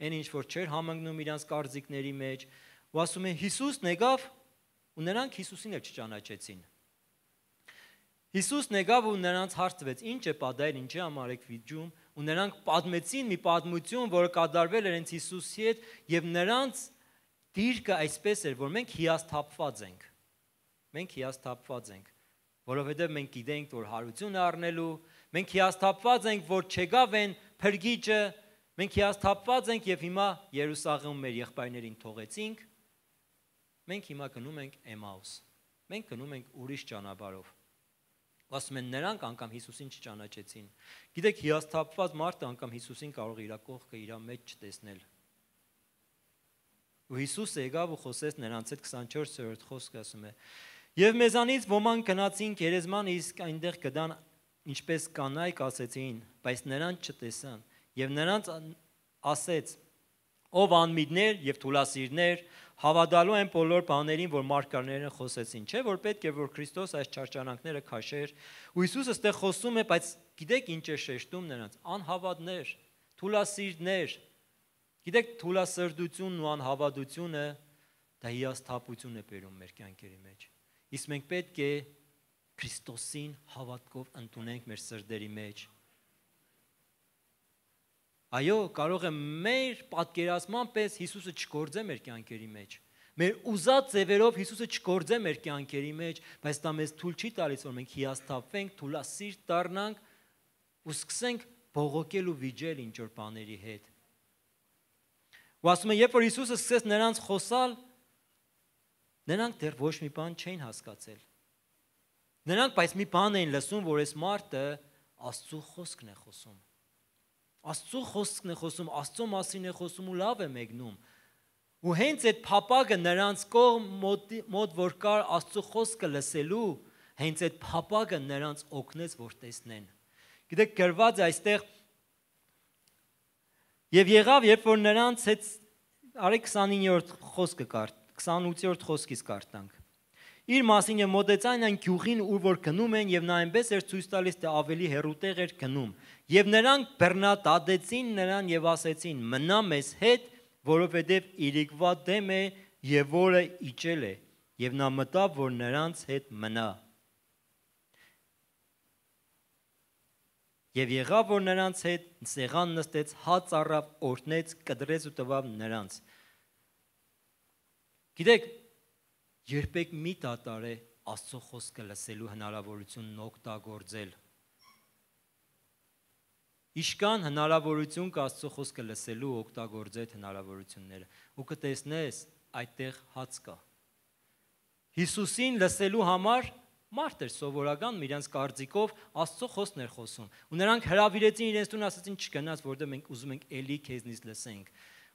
[SPEAKER 1] այն ինչ որ չէր համընկնում իրանց կարծիքների մեջ, ու ասում է Հիսուսն եկավ, ու նրանք Հիսուսին էլ չճանաչեցին։ չճ Հիսուսն եկավ ու նրանց հարցվեց. Ինչ է պատահել, ինչի համար եք վիճում, ու նրանք պատմեցին մի պատմություն, որը կատարվել էր հենց Հիսուսի հետ, եւ նրանց դիրքը այսպես էր, որ մենք հիասթափված ենք։ Մենք հիասթափված ենք, որովհետեւ մենք գիտենք, որ հարություն է առնելու, մենք հիասթափված ենք, որ չեկավ այն փրկիչը, Մենք հիասթափված ենք եւ հիմա Երուսաղեմում մեր եղբայրներին թողեցինք։ Մենք հիմա գնում ենք Էմաուս։ Մենք գնում ենք ուրիշ ճանապարհով։ Ասում են նրանք անգամ Հիսուսին չճանաչեցին։ Գիտեք, հիասթափված մարդը անգամ Հիսուսին կարող է իր կողքը իր մեջ չտեսնել։ Ու Հիսուսը եկավ ու խոսեց նրանց հետ 24-րդ խոսքը ասում է. Եվ մեզանից ոմանք գնացին գերեզման, իսկ այնտեղ կդան ինչպես կանայք ասեցին, բայց նրանց չտեսան։ Եվ նրանց ասեց. ով անմիջներ եւ թուլասիրներ, հավատալու են բոլոր բաներին, որ մարգարեները խոսեցին, չէ՞ որ պետք է որ Քրիստոս այս չարչարանքները քաշեր։ Ու Հիսուսը ստեղ խոսում է, բայց գիտեք ինչ է շեշտում նրանց՝ անհավատներ, թուլասիրներ։ Գիտեք թուլասրդությունն ու անհավատությունը դա հիասթափություն է բերում մեր կյանքերի մեջ։ Իսկ մենք պետք է Քրիստոսին հավատքով ընդունենք մեր սրդերի մեջ Այո, կարող է մեր պատկերացման պես Հիսուսը չգործե մեր կյանքերի մեջ։ Մեր ուզած ձևերով Հիսուսը չգործե մեր կյանքերի մեջ, բայց դա մեզ թույլ չի տալիս, որ մենք հիասթափվենք, թուլասիրտ դառնանք ու սկսենք բողոքել ու վիճել ինչ որ բաների հետ։ Ու ասում են, երբ որ Հիսուսը սկսեց նրանց խոսալ, նրանք դեռ ոչ մի բան չէին հասկացել։ Նրանք բայց մի բան էին լսում, որ այս մարդը Աստծո խոսքն է խոսում։ Աստծո խոսքն է խոսում, Աստծո մասին է խոսում ու լավ է մեկնում։ Ու հենց այդ փապագը նրանց կողմ մոտ, մոտ որ կար Աստծո խոսքը լսելու, հենց այդ փապագը նրանց օգնեց որ տեսնեն։ Գիտեք, գրված է այստեղ Եվ եղավ, երբ որ նրանց հետ արե 29-րդ խոսքը կարդ, 28-րդ խոսքից կարդանք։ Իր մասին է մոտեցան այն գյուղին, ուր որ գնում են եւ նա այնպես էր ցույց տալիս, թե ավելի հերուտեղ էր գնում։ Եվ նրանք բռնատադեցին նրան եւ ասեցին. «Մնա մեզ հետ, որովհետեւ իրիկվա դեմ է եւ որը իջել է»։ Եվ նա մտավ, որ նրանց հետ մնա։ Եվ եղավ, որ նրանց հետ սեղան նստեց, հաց առավ, օրհնեց, կդրեց ու տվավ նրանց։ Գիտեք, երբեք մի դատարե Աստծո խոսքը լսելու հնարավորությունն օգտագործել։ Իշքան հնարավորություն կա Աստծո խոսքը լսելու օգտագործել հնարավորությունները։ Ու կտեսնես, այդտեղ հաց կա։ Հիսուսին լսելու համար մարդ էր սովորական իրենց կարծիքով Աստծո խոսքն էր խոսում։ Ու նրանք հրավիրեցին իրենց տուն, ասացին չգնաց, որտեղ մենք ուզում ենք ելի քեզնից լսենք։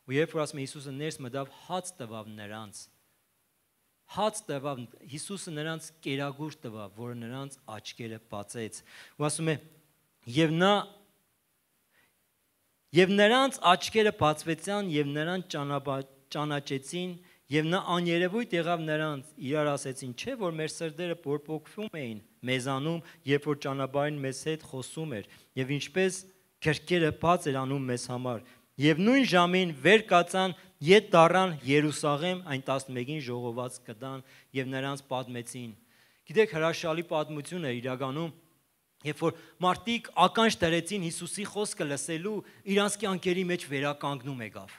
[SPEAKER 1] Ու երբ որ ասում է Հիսուսը ներս մտավ, հաց տվավ նրանց հաց տվավ, Հիսուսը նրանց կերագուր տվավ, որը նրանց աչքերը բացեց։ Ու ասում է. Եվ նա Եվ նրանց աչքերը բացվեցան եւ նրան ճանաչեցին եւ նա աներևույթ եղավ նրանց։ Իրար ասեցին, չէ՞ որ մեր սրդերը բորբոքվում էին մեզանում, երբ որ ճանապարհին մեզ հետ խոսում էր եւ ինչպես քրկերը բաց էր անում մեզ համար։ Եվ նույն ժամին վեր կացան Ետ դարան Երուսաղեմ այն 11-ին ժողոված կդան եւ նրանց պատմեցին։ Գիտեք հրաշալի պատմություն է իրականում, երբ որ մարդիկ ականջ դրեցին Հիսուսի խոսքը լսելու, իրանց կյանքերի մեջ վերականգնում եկավ։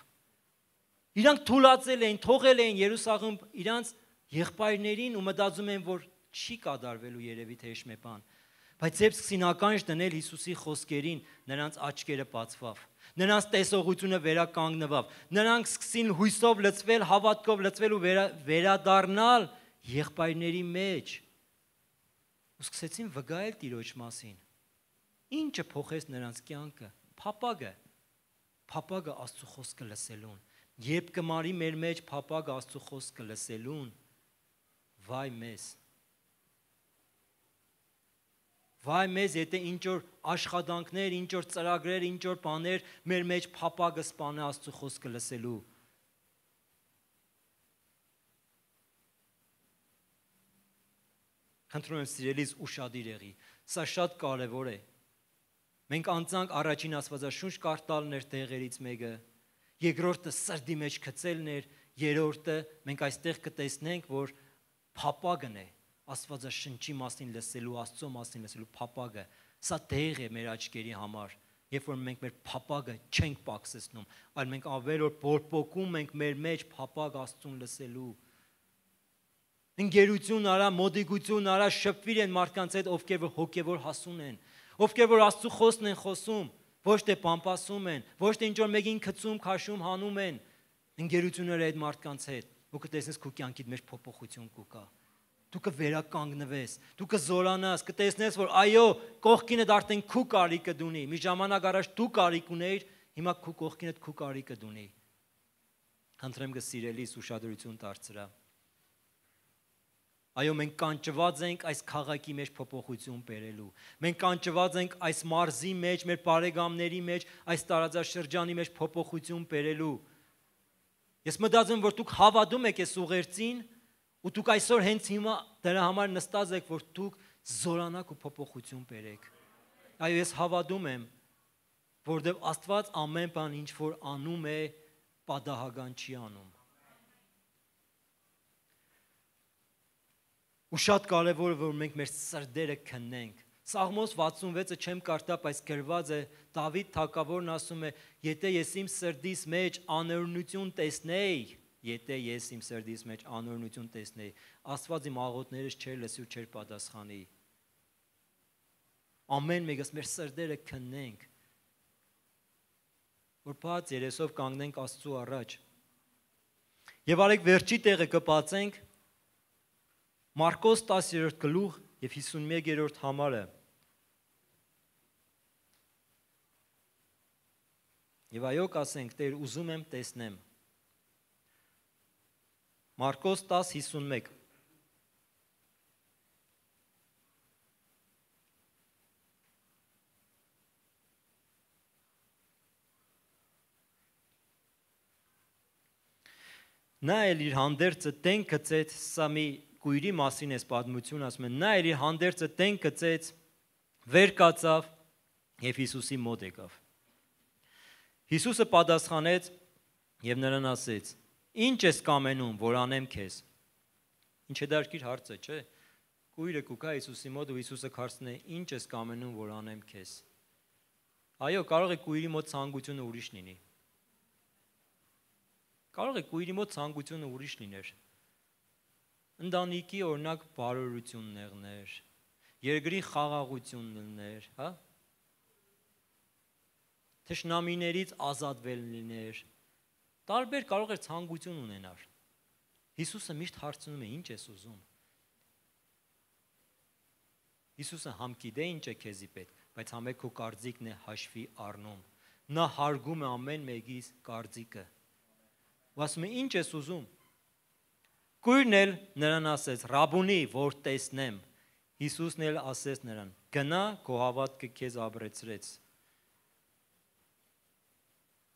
[SPEAKER 1] Իրանք թուլացել էին, թողել էին Երուսաղեմ իրանց եղբայրներին ու մտածում են, որ չի կատարվելու երևի թե իշմե բան։ Բայց երբ սկսին ականջ դնել Հիսուսի խոսքերին, նրանց աչքերը բացվավ Նրանց տեսողությունը վերականգնվավ։ Նրանք սկսին հույսով լծվել, հավատքով լծվել ու վերա, վերադառնալ եղբայրների մեջ։ Ու սկսեցին վկայել Տիրոջ մասին։ Ինչը փոխեց նրանց կյանքը։ Փապագը։ Փապագը Աստծո խոսքը լսելուն։ Երբ կմարի մեր մեջ փապագը Աստծո խոսքը լսելուն, վայ մեզ Վայ մեզ, եթե ինչ որ աշխատանքներ, ինչ որ ծրագրեր, ինչ որ բաներ մեր մեջ փապագը սپانե Աստծո խոսքը լսելու։ Խնդրում եմ սիրելիս ուշադիր եղի։ Սա շատ կարևոր է։ Մենք անցանք առաջին աստվածաշունչ կարտալն էր տեղերից մեկը, երկրորդը սրդի մեջ գցելն էր, երրորդը մենք այստեղ կտեսնենք, որ փապագն է։ Աստվածաշնչի մասին լսելու, Աստծո մասին լսելու փապագը, սա դեղ է մեր աչքերի համար, երբ որ մենք մեր փապագը չենք ողջացնում, այլ մենք ավելոր բորբոքում ենք մեր մեջ փապագ Աստծուն լսելու ընկերություն արա, մոդիկություն արա, շփվիր են մարդկանց հետ, ովքեր որ հոգևոր հասուն են, ովքեր որ Աստծո խոսքն են խոսում, ոչ թե պամպասում են, ոչ թե ինչ որ մեկին քծում, քաշում, հանում են, ընկերությունները այդ մարդկանց հետ, ու կտեսնես քո կյանքիդ մեջ փոփոխություն կուկա։ կու դու կվերականգնվես, դու կզորանաս, կտեսնես, որ այո, կողքինդ արդեն քու կարիքը դունի։ Մի ժամանակ առաջ դու կարիք ուներ, հիմա քու կողքինդ քու կարիքը դունի։ Խնդրեմ գսիրելիս ուշադրություն դարձրա։ Այո, մենք կանչված ենք այս քաղաքի մեջ փոփոխություն բերելու։ Մենք կանչված ենք այս մարզի մեջ, մեր բարեկամների մեջ, այս տարածաշրջանի մեջ փոփոխություն բերելու։ Ես մտածում եմ, որ դուք հավատում եք այս ուղերձին, Ու դուք այսօր հենց հիմա դրա համար նստած եք, որ դուք զորանաք ու փոփոխություն բերեք։ Այո, ես հավատում եմ, որովհետև Աստված ամեն բան ինչ որ անում է, պատահական չի անում։ Ու շատ կարևոր է որ մենք մեր սրդերը քննենք։ Սաղմոս 66-ը չեմ կարդա, բայց գրված է Դավիթ թակավորն ասում է. «Եթե ես իմ սրդիս մեջ անօրնություն տեսնեի, Եթե ես իմ սրդից մեջ անօրնություն տեսնեի, Աստված իմ աղոթներս չէր լսի ու չէր պատասխանի։ Ամեն մեկս մեր սրդերը քննենք, որ բաց երեսով կանգնենք Աստծո առաջ։ Եվ արեք վերջի տեղը կպացենք Մարկոս 10-րդ գլուխ եւ 51-րդ համարը։ Եվ այո կասենք, Տեր, ուզում եմ տեսնեմ Մարկոս 10:51 Նա էլ իր հանդերձը տեն գծեց, սա մի գույրի մասին է պատմություն ասում են, նա էլ իր հանդերձը տեն գծեց, վեր կացավ եւ Հիսուսի մոտ եկավ։ Հիսուսը պատասխանեց եւ նրան ասեց. Ինչ ես կամենում, որ անեմ քեզ։ Ինչ է դարքիր հարցը, չէ՞։ Կույրը կուքա Հիսուսի մոտ ու Հիսուսը քարցնե. Ինչ ես կամենում, որ անեմ քեզ։ Այո, կարող է կույրի մոտ ցանկությունը ուրիշ լինի։ Կարող է կույրի մոտ ցանկությունը ուրիշ լիներ։ Ընդանիքի օրնակ բարօրություններներ, երկրի խաղաղություններ, հա? Թշնամիներից ազատվելներ, Տարբեր կարող էր ցանկություն ունենալ։ Հիսուսը միշտ հարցնում է՝ ինչ ես ուզում։ Հիսուսը համ գիտե ինչ է քեզի պետք, բայց համ է քո կարծիքն է հաշվի առնում։ Նա հարգում է ամեն մեկիս կարծիքը։ Ու ասում է՝ ինչ ես ուզում։ Կույրն էլ նրան ասեց՝ «Ռաբունի, որ տեսնեմ»։ Հիսուսն էլ ասեց նրան. «Գնա, քո հավատքը քեզ ապրեցրեց»։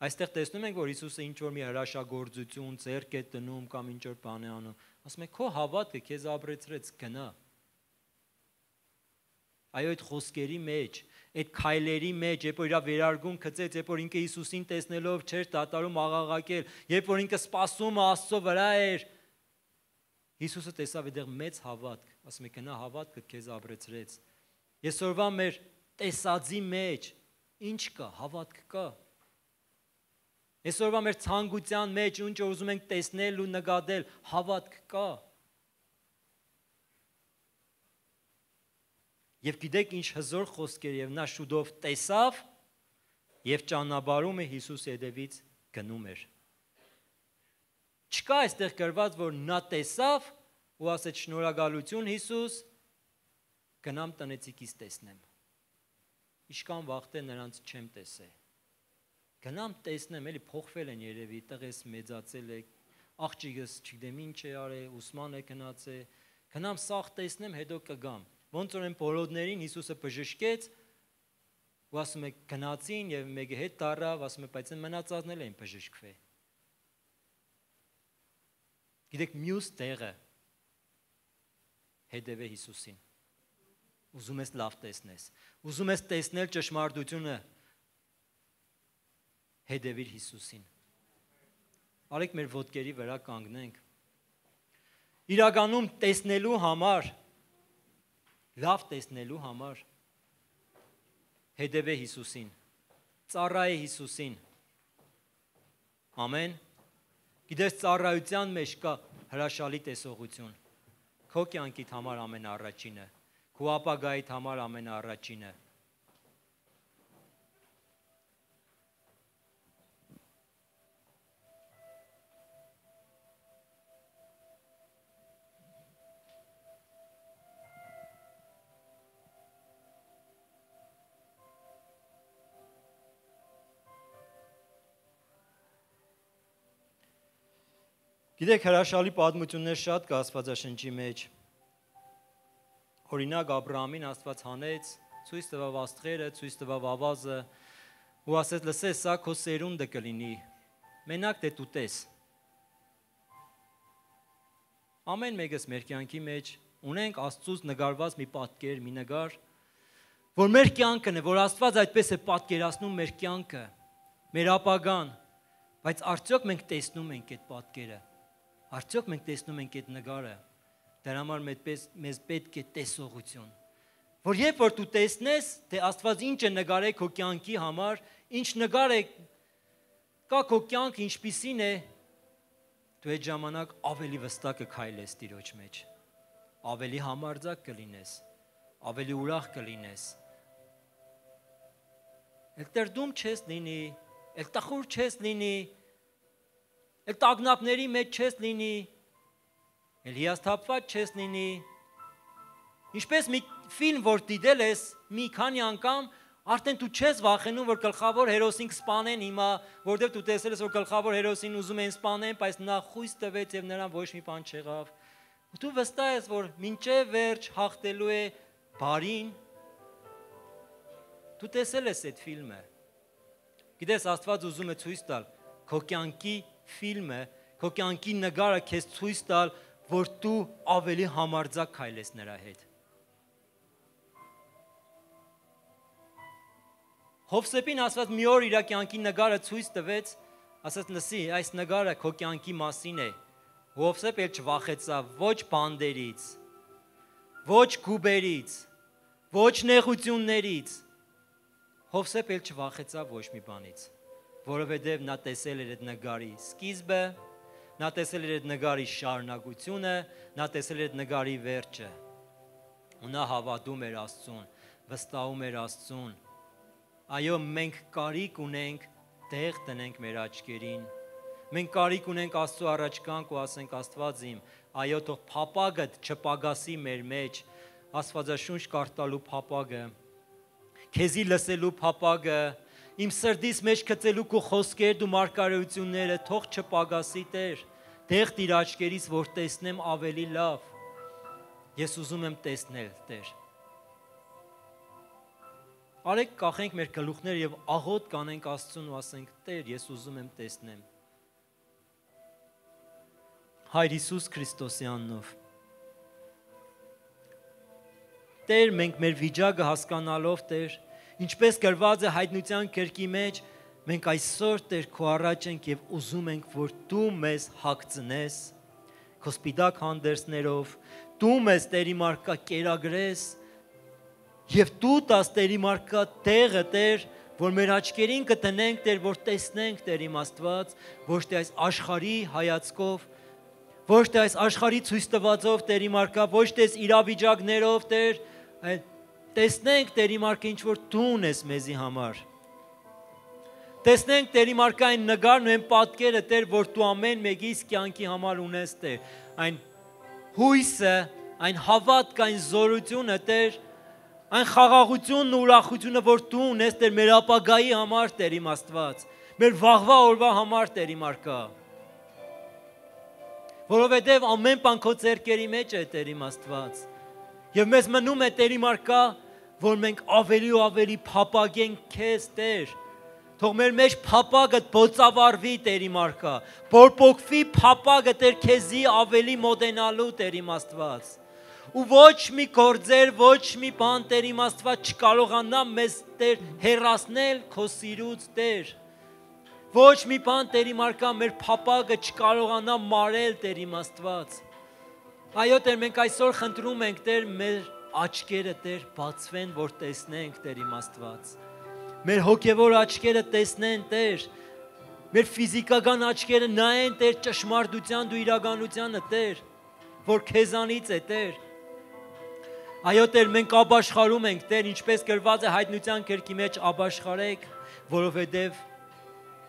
[SPEAKER 1] Այստեղ տեսնում ենք, որ Հիսուսը ինչ որ մի հրաշագործություն ցերկ է տնում կամ ինչ որ բան է անում։ Ասում է քո հավատքը քեզ ապրեցրեց, գնա։ Այո, այդ խոսքերի մեջ, այդ քայլերի մեջ, երբ որ իր վերարգուն գծեց, երբ որ ինքը Հիսուսին տեսնելով չէր դատարում աղաղակել, երբ որ ինքը սпасում Աստծո վրա էր, Հիսուսը տեսավ այդեղ մեծ հավատք, ասում է գնա հավատքը քեզ ապրեցրեց։ Եսօրվա մեր տեսածի մեջ ինչ կա, հավատք կա։ Այսօրվա մեր ցանկության մեջ ինչ որ ուզում ենք տեսնել ու նկատել, հավատք կա։ Եվ գիտեք ինչ հզոր խոսքեր եւ նա շուտով տեսավ եւ ճանապարհումը Հիսուս ետևից գնում էր։ Չկա այստեղ գրված, որ նա տեսավ ու ասեց շնորհակալություն Հիսուս, գնամ տնեցիկից տեսնեմ։ Իշքան վաղտե նրանց չեմ տեսել Գնամ տեսնեմ, էլի փոխվել են երևի, տղես մեծացել է, աղջիկս չգիտեմ ինչ է արել, Ոսման է գնաց է։ Գնամ սաղ տեսնեմ, հետո կգամ։ Ոնց որ այն բոլորներին Հիսուսը բժշկեց, ու ասում է գնացին եւ մեկի հետ տարավ, ասում է, բայց այն մնացածն էլ էին բժշկվել։ Գիտեք, մյուս տեղը հետևե Հիսուսին։ Ուզում ես լավ տեսնես։ Ուզում ես տեսնել ճշմարտությունը, Հետևիր Հիսուսին։ Արեք մեր ոտքերի վրա կանգնենք։ Իրականում տեսնելու համար, լավ տեսնելու համար հետևե Հիսուսին։ Ծառայե Հիսուսին։ Ամեն։ Գիտես ծառայության մեջ կա հրաշալի տեսողություն։ Քո կյանքիդ համար ամենաառաջինը, քո ապագայիդ համար ամենաառաջինը ամեն Գիտեք, հրաշալի պատմություններ շատ կա Աստվածաշնչի մեջ։ Օրինակ Աբրահամին Աստված հանեց, ցույց տվավ աստղերը, ցույց տվավ ավազը, ու ասեց՝ «Լսես, սա քո սերունդը կլինի։ Մենակ դե դու տես»։ Ամեն մեկս մեր կյանքի մեջ ունենք Աստծուց նկարված մի պատկեր, մի նկար, որ մեր կյանքն է, որ Աստված այդպես է պատկերացնում մեր կյանքը, մեր ապագան, բայց արդյոք մենք տեսնում ենք այդ պատկերը Արդյոք մենք տեսնում ենք այդ նկարը։ Դրա համար մեզ մեզ պետք է տեսողություն։ Որ երբ որ դու տեսնես, թե Աստված ինչ է նկարել քո կյանքի համար, ինչ նկար է կա քո կյանքը ինչպիսին է, դու այդ ժամանակ ավելի վստահ կքայլես Տիրոջ մեջ։ Ավելի համարձակ կլինես, ավելի ուրախ կլինես։ Այդտեղ դում չես լինի, այդտեղ խոր չես լինի, Էլ տագնապների մեջ չես լինի, էլ հիասթափված չես լինի։ Ինչպես մի ֆիլմ, որ դիտել ես մի քանի անգամ, արդեն դու չես վախենում, որ գլխավոր հերոսին կսպանեն հիմա, որովհետև դու տեսել ես, որ գլխավոր հերոսին ուզում են սպանեն, բայց նա խույս տվեց եւ նրան ոչ մի բան չեղավ։ Ու դու վստահ ես, որ մինչև վերջ հաղթելու է բարին։ Դու տեսել ես այդ ֆիլմը։ Գիտես, Աստված ուզում է ցույց տալ քո կյանքի ֆիլմը, քո կյանքի նկարը քեզ ցույց տալ, որ դու ավելի համարձակ քայլես նրա հետ։ Հովսեփին ասված մի օր իր կյանքի նկարը ցույց տվեց, ասաց լսի, այս նկարը քո կյանքի մասին է։ Հովսեփ էլ չվախեցավ ոչ բանդերից, ոչ գուբերից, ոչ նեղություններից։ Հովսեփ էլ չվախեցավ ոչ մի բանից որովհետև նա տեսել էր այդ նկարի սկիզբը, նա տեսել էր այդ նկարի շարունակությունը, նա տեսել էր այդ նկարի վերջը։ Ու նա հավատում էր Աստծուն, վստահում էր Աստծուն։ Այո, մենք կարիք ունենք տեղ տնենք մեր աչքերին։ Մենք կարիք ունենք Աստծո առաջ կանք ու ասենք Աստված իմ, այո, թող փապագդ չփագասի մեր մեջ, Աստվածաշունչ կարդալու փապագը, քեզի լսելու փապագը, իմ սրդից մեջ գծելու քո խոսքեր դու մարգարեությունները թող չպագասի Տեր դեղ դիր աչքերից որ տեսնեմ ավելի լավ ես ուզում եմ տեսնել Տեր արեք կախենք մեր գլուխները եւ աղոտ կանենք Աստծուն ու ասենք Տեր ես ուզում եմ տեսնեմ Հայր Հիսուս Քրիստոսի անունով Տեր մենք մեր վիճակը հասկանալով Տեր Ինչպես գրված է հայտնության գրքի մեջ, մենք այսօր Տեր քո առաջ ենք եւ ուզում ենք, որ դու մեզ հագցնես քո սպիտակ հանդերձներով, դու մեզ Տերի մարկա կերագրես եւ դու տաս Տերի մարկա տեղը Տեր, որ մեր աչքերին կտնենք Տեր, որ տեսնենք Տեր իմ Աստված, ոչ թե այս աշխարհի հայացքով, ոչ թե այս աշխարհի ցույց տվածով Տերի մարկա, ոչ թե իրավիճակներով Տեր, այլ տեսնենք Տերի մարգը ինչ որ դուն ես մեզի համար։ Տեսնենք Տերի մարգային նկարն ու այն պատկերը Տեր, որ դու ամեն մեկիս կյանքի համար ունես Տեր։ Այն հույսը, այն հավատքը, այն զորությունը Տեր, այն խաղաղությունն ու ուրախությունը, որ դու ունես Տեր մեր ապագայի համար Տեր իմ Աստված, մեր վաղվա օրվա համար Տեր իմ արկա։ Որովհետև ամեն բան քո ձեռքերի մեջ է Տեր իմ Աստված։ Եվ մեզ մնում է Տեր իմ արկա որ մենք ավելի ու ավելի փապագենք քեզ, Տեր։ Թող մեր մեջ փապագը բոցավարվի Տերի մարգա, բորբոքվի փապագը Տեր քեզի ավելի մոտենալու Տեր իմ Աստված։ Ու ոչ մի գործեր, ոչ մի բան Տեր իմ Աստված չկարողանա մեզ Տեր հերացնել քո սիրուց Տեր։ Ոչ մի բան Տեր իմ արկա մեր փապագը չկարողանա մարել Տեր իմ Աստված։ Այո Տեր, մենք այսօր խնդրում ենք Տեր մեր աչքերը Տեր բացվեն, որ տեսնենք Տեր իմ Աստված։ Մեր հոգևոր աչքերը տեսնեն Տեր։ Մեր ֆիզիկական աչքերը նայեն Տեր ճշմարտության դու իրականությանը Տեր, որ քեզանից է Տեր։ Այո Տեր, մենք ապաշխարում ենք Տեր, ինչպես գրված է հայտնության քերքի մեջ ապաշխարեք, որովհետև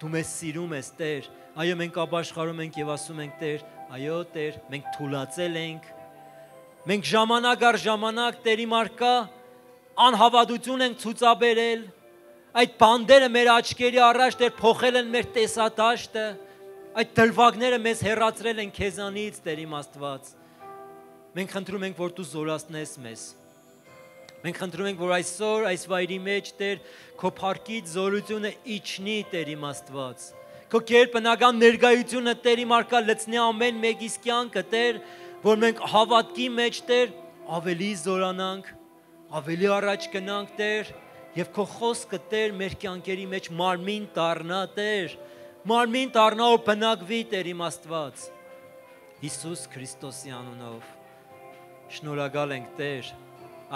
[SPEAKER 1] դու մեզ սիրում ես Տեր։ Այո, մենք ապաշխարում ենք եւ ասում ենք Տեր, այո Տեր, մենք թուլացել ենք, Մենք ժամանակ առ ժամանակ Տերի մարկա անհավատություն ենք ցուցաբերել։ Այդ բանդերը մեր աչքերի առաջ դեր փոխել են մեր տեսադաշտը։ Այդ դրվագները մեզ հեռացրել են քեզանից, Տեր իմ Աստված։ Մենք խնդրում ենք, որ դու զորացնես մեզ։ Մենք խնդրում ենք, որ այսօր այս վայրի մեջ Տեր քո փառքից զորությունը իջնի, Տեր իմ Աստված։ Քո կերպ բնական ներկայությունը Տեր իմ արկա լցնի ամեն մեկիս կյանքը, Տեր, որ մենք հավատքի մեջ Տեր ավելի զորանանք, ավելի առաջ գնանք Տեր եւ քո խոսքը Տեր մեր կյանքերի մեջ մարմին դառնա Տեր, մարմին դառնա ու բնակվի Տեր իմ Աստված։ Հիսուս Քրիստոսի անունով շնորհակալ ենք Տեր։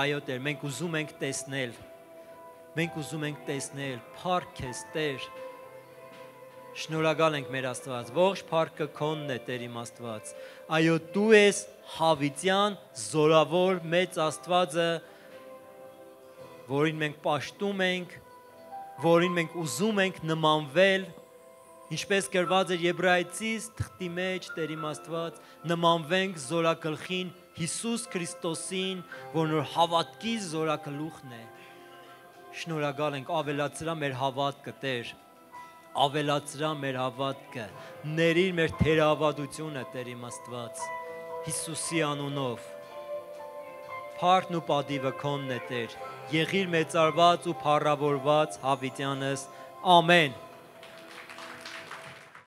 [SPEAKER 1] Այո Տեր, մենք ուզում ենք տեսնել։ Մենք ուզում ենք տեսնել, փառք ես Տեր Շնորհակալ ենք մեր Աստված։ Ողջ փառքը քոնն է Տեր իմ Աստված։ Այո, դու ես հավիտյան զորավոր մեծ Աստվածը, որին մենք ճաշտում ենք, որին մենք ուզում ենք նմանվել, Ինչպես գրված է Եբրայեցիս թղթի մեջ Տեր իմ Աստված, նմանվենք զորակղխին Հիսուս Քրիստոսին, որն որ հավատքի զորակլուխն է։ Շնորհակալ ենք ավելացրա մեր հավատքը Տեր ավելացրա մեր հավատքը, ներիր մեր թերավադությունը Տեր իմ Աստված, Հիսուսի անունով։ Փառքն ու պատիվը քոնն է Տեր։ Եղիր մեծարված ու փառավորված հավիտյանս։ Ամեն։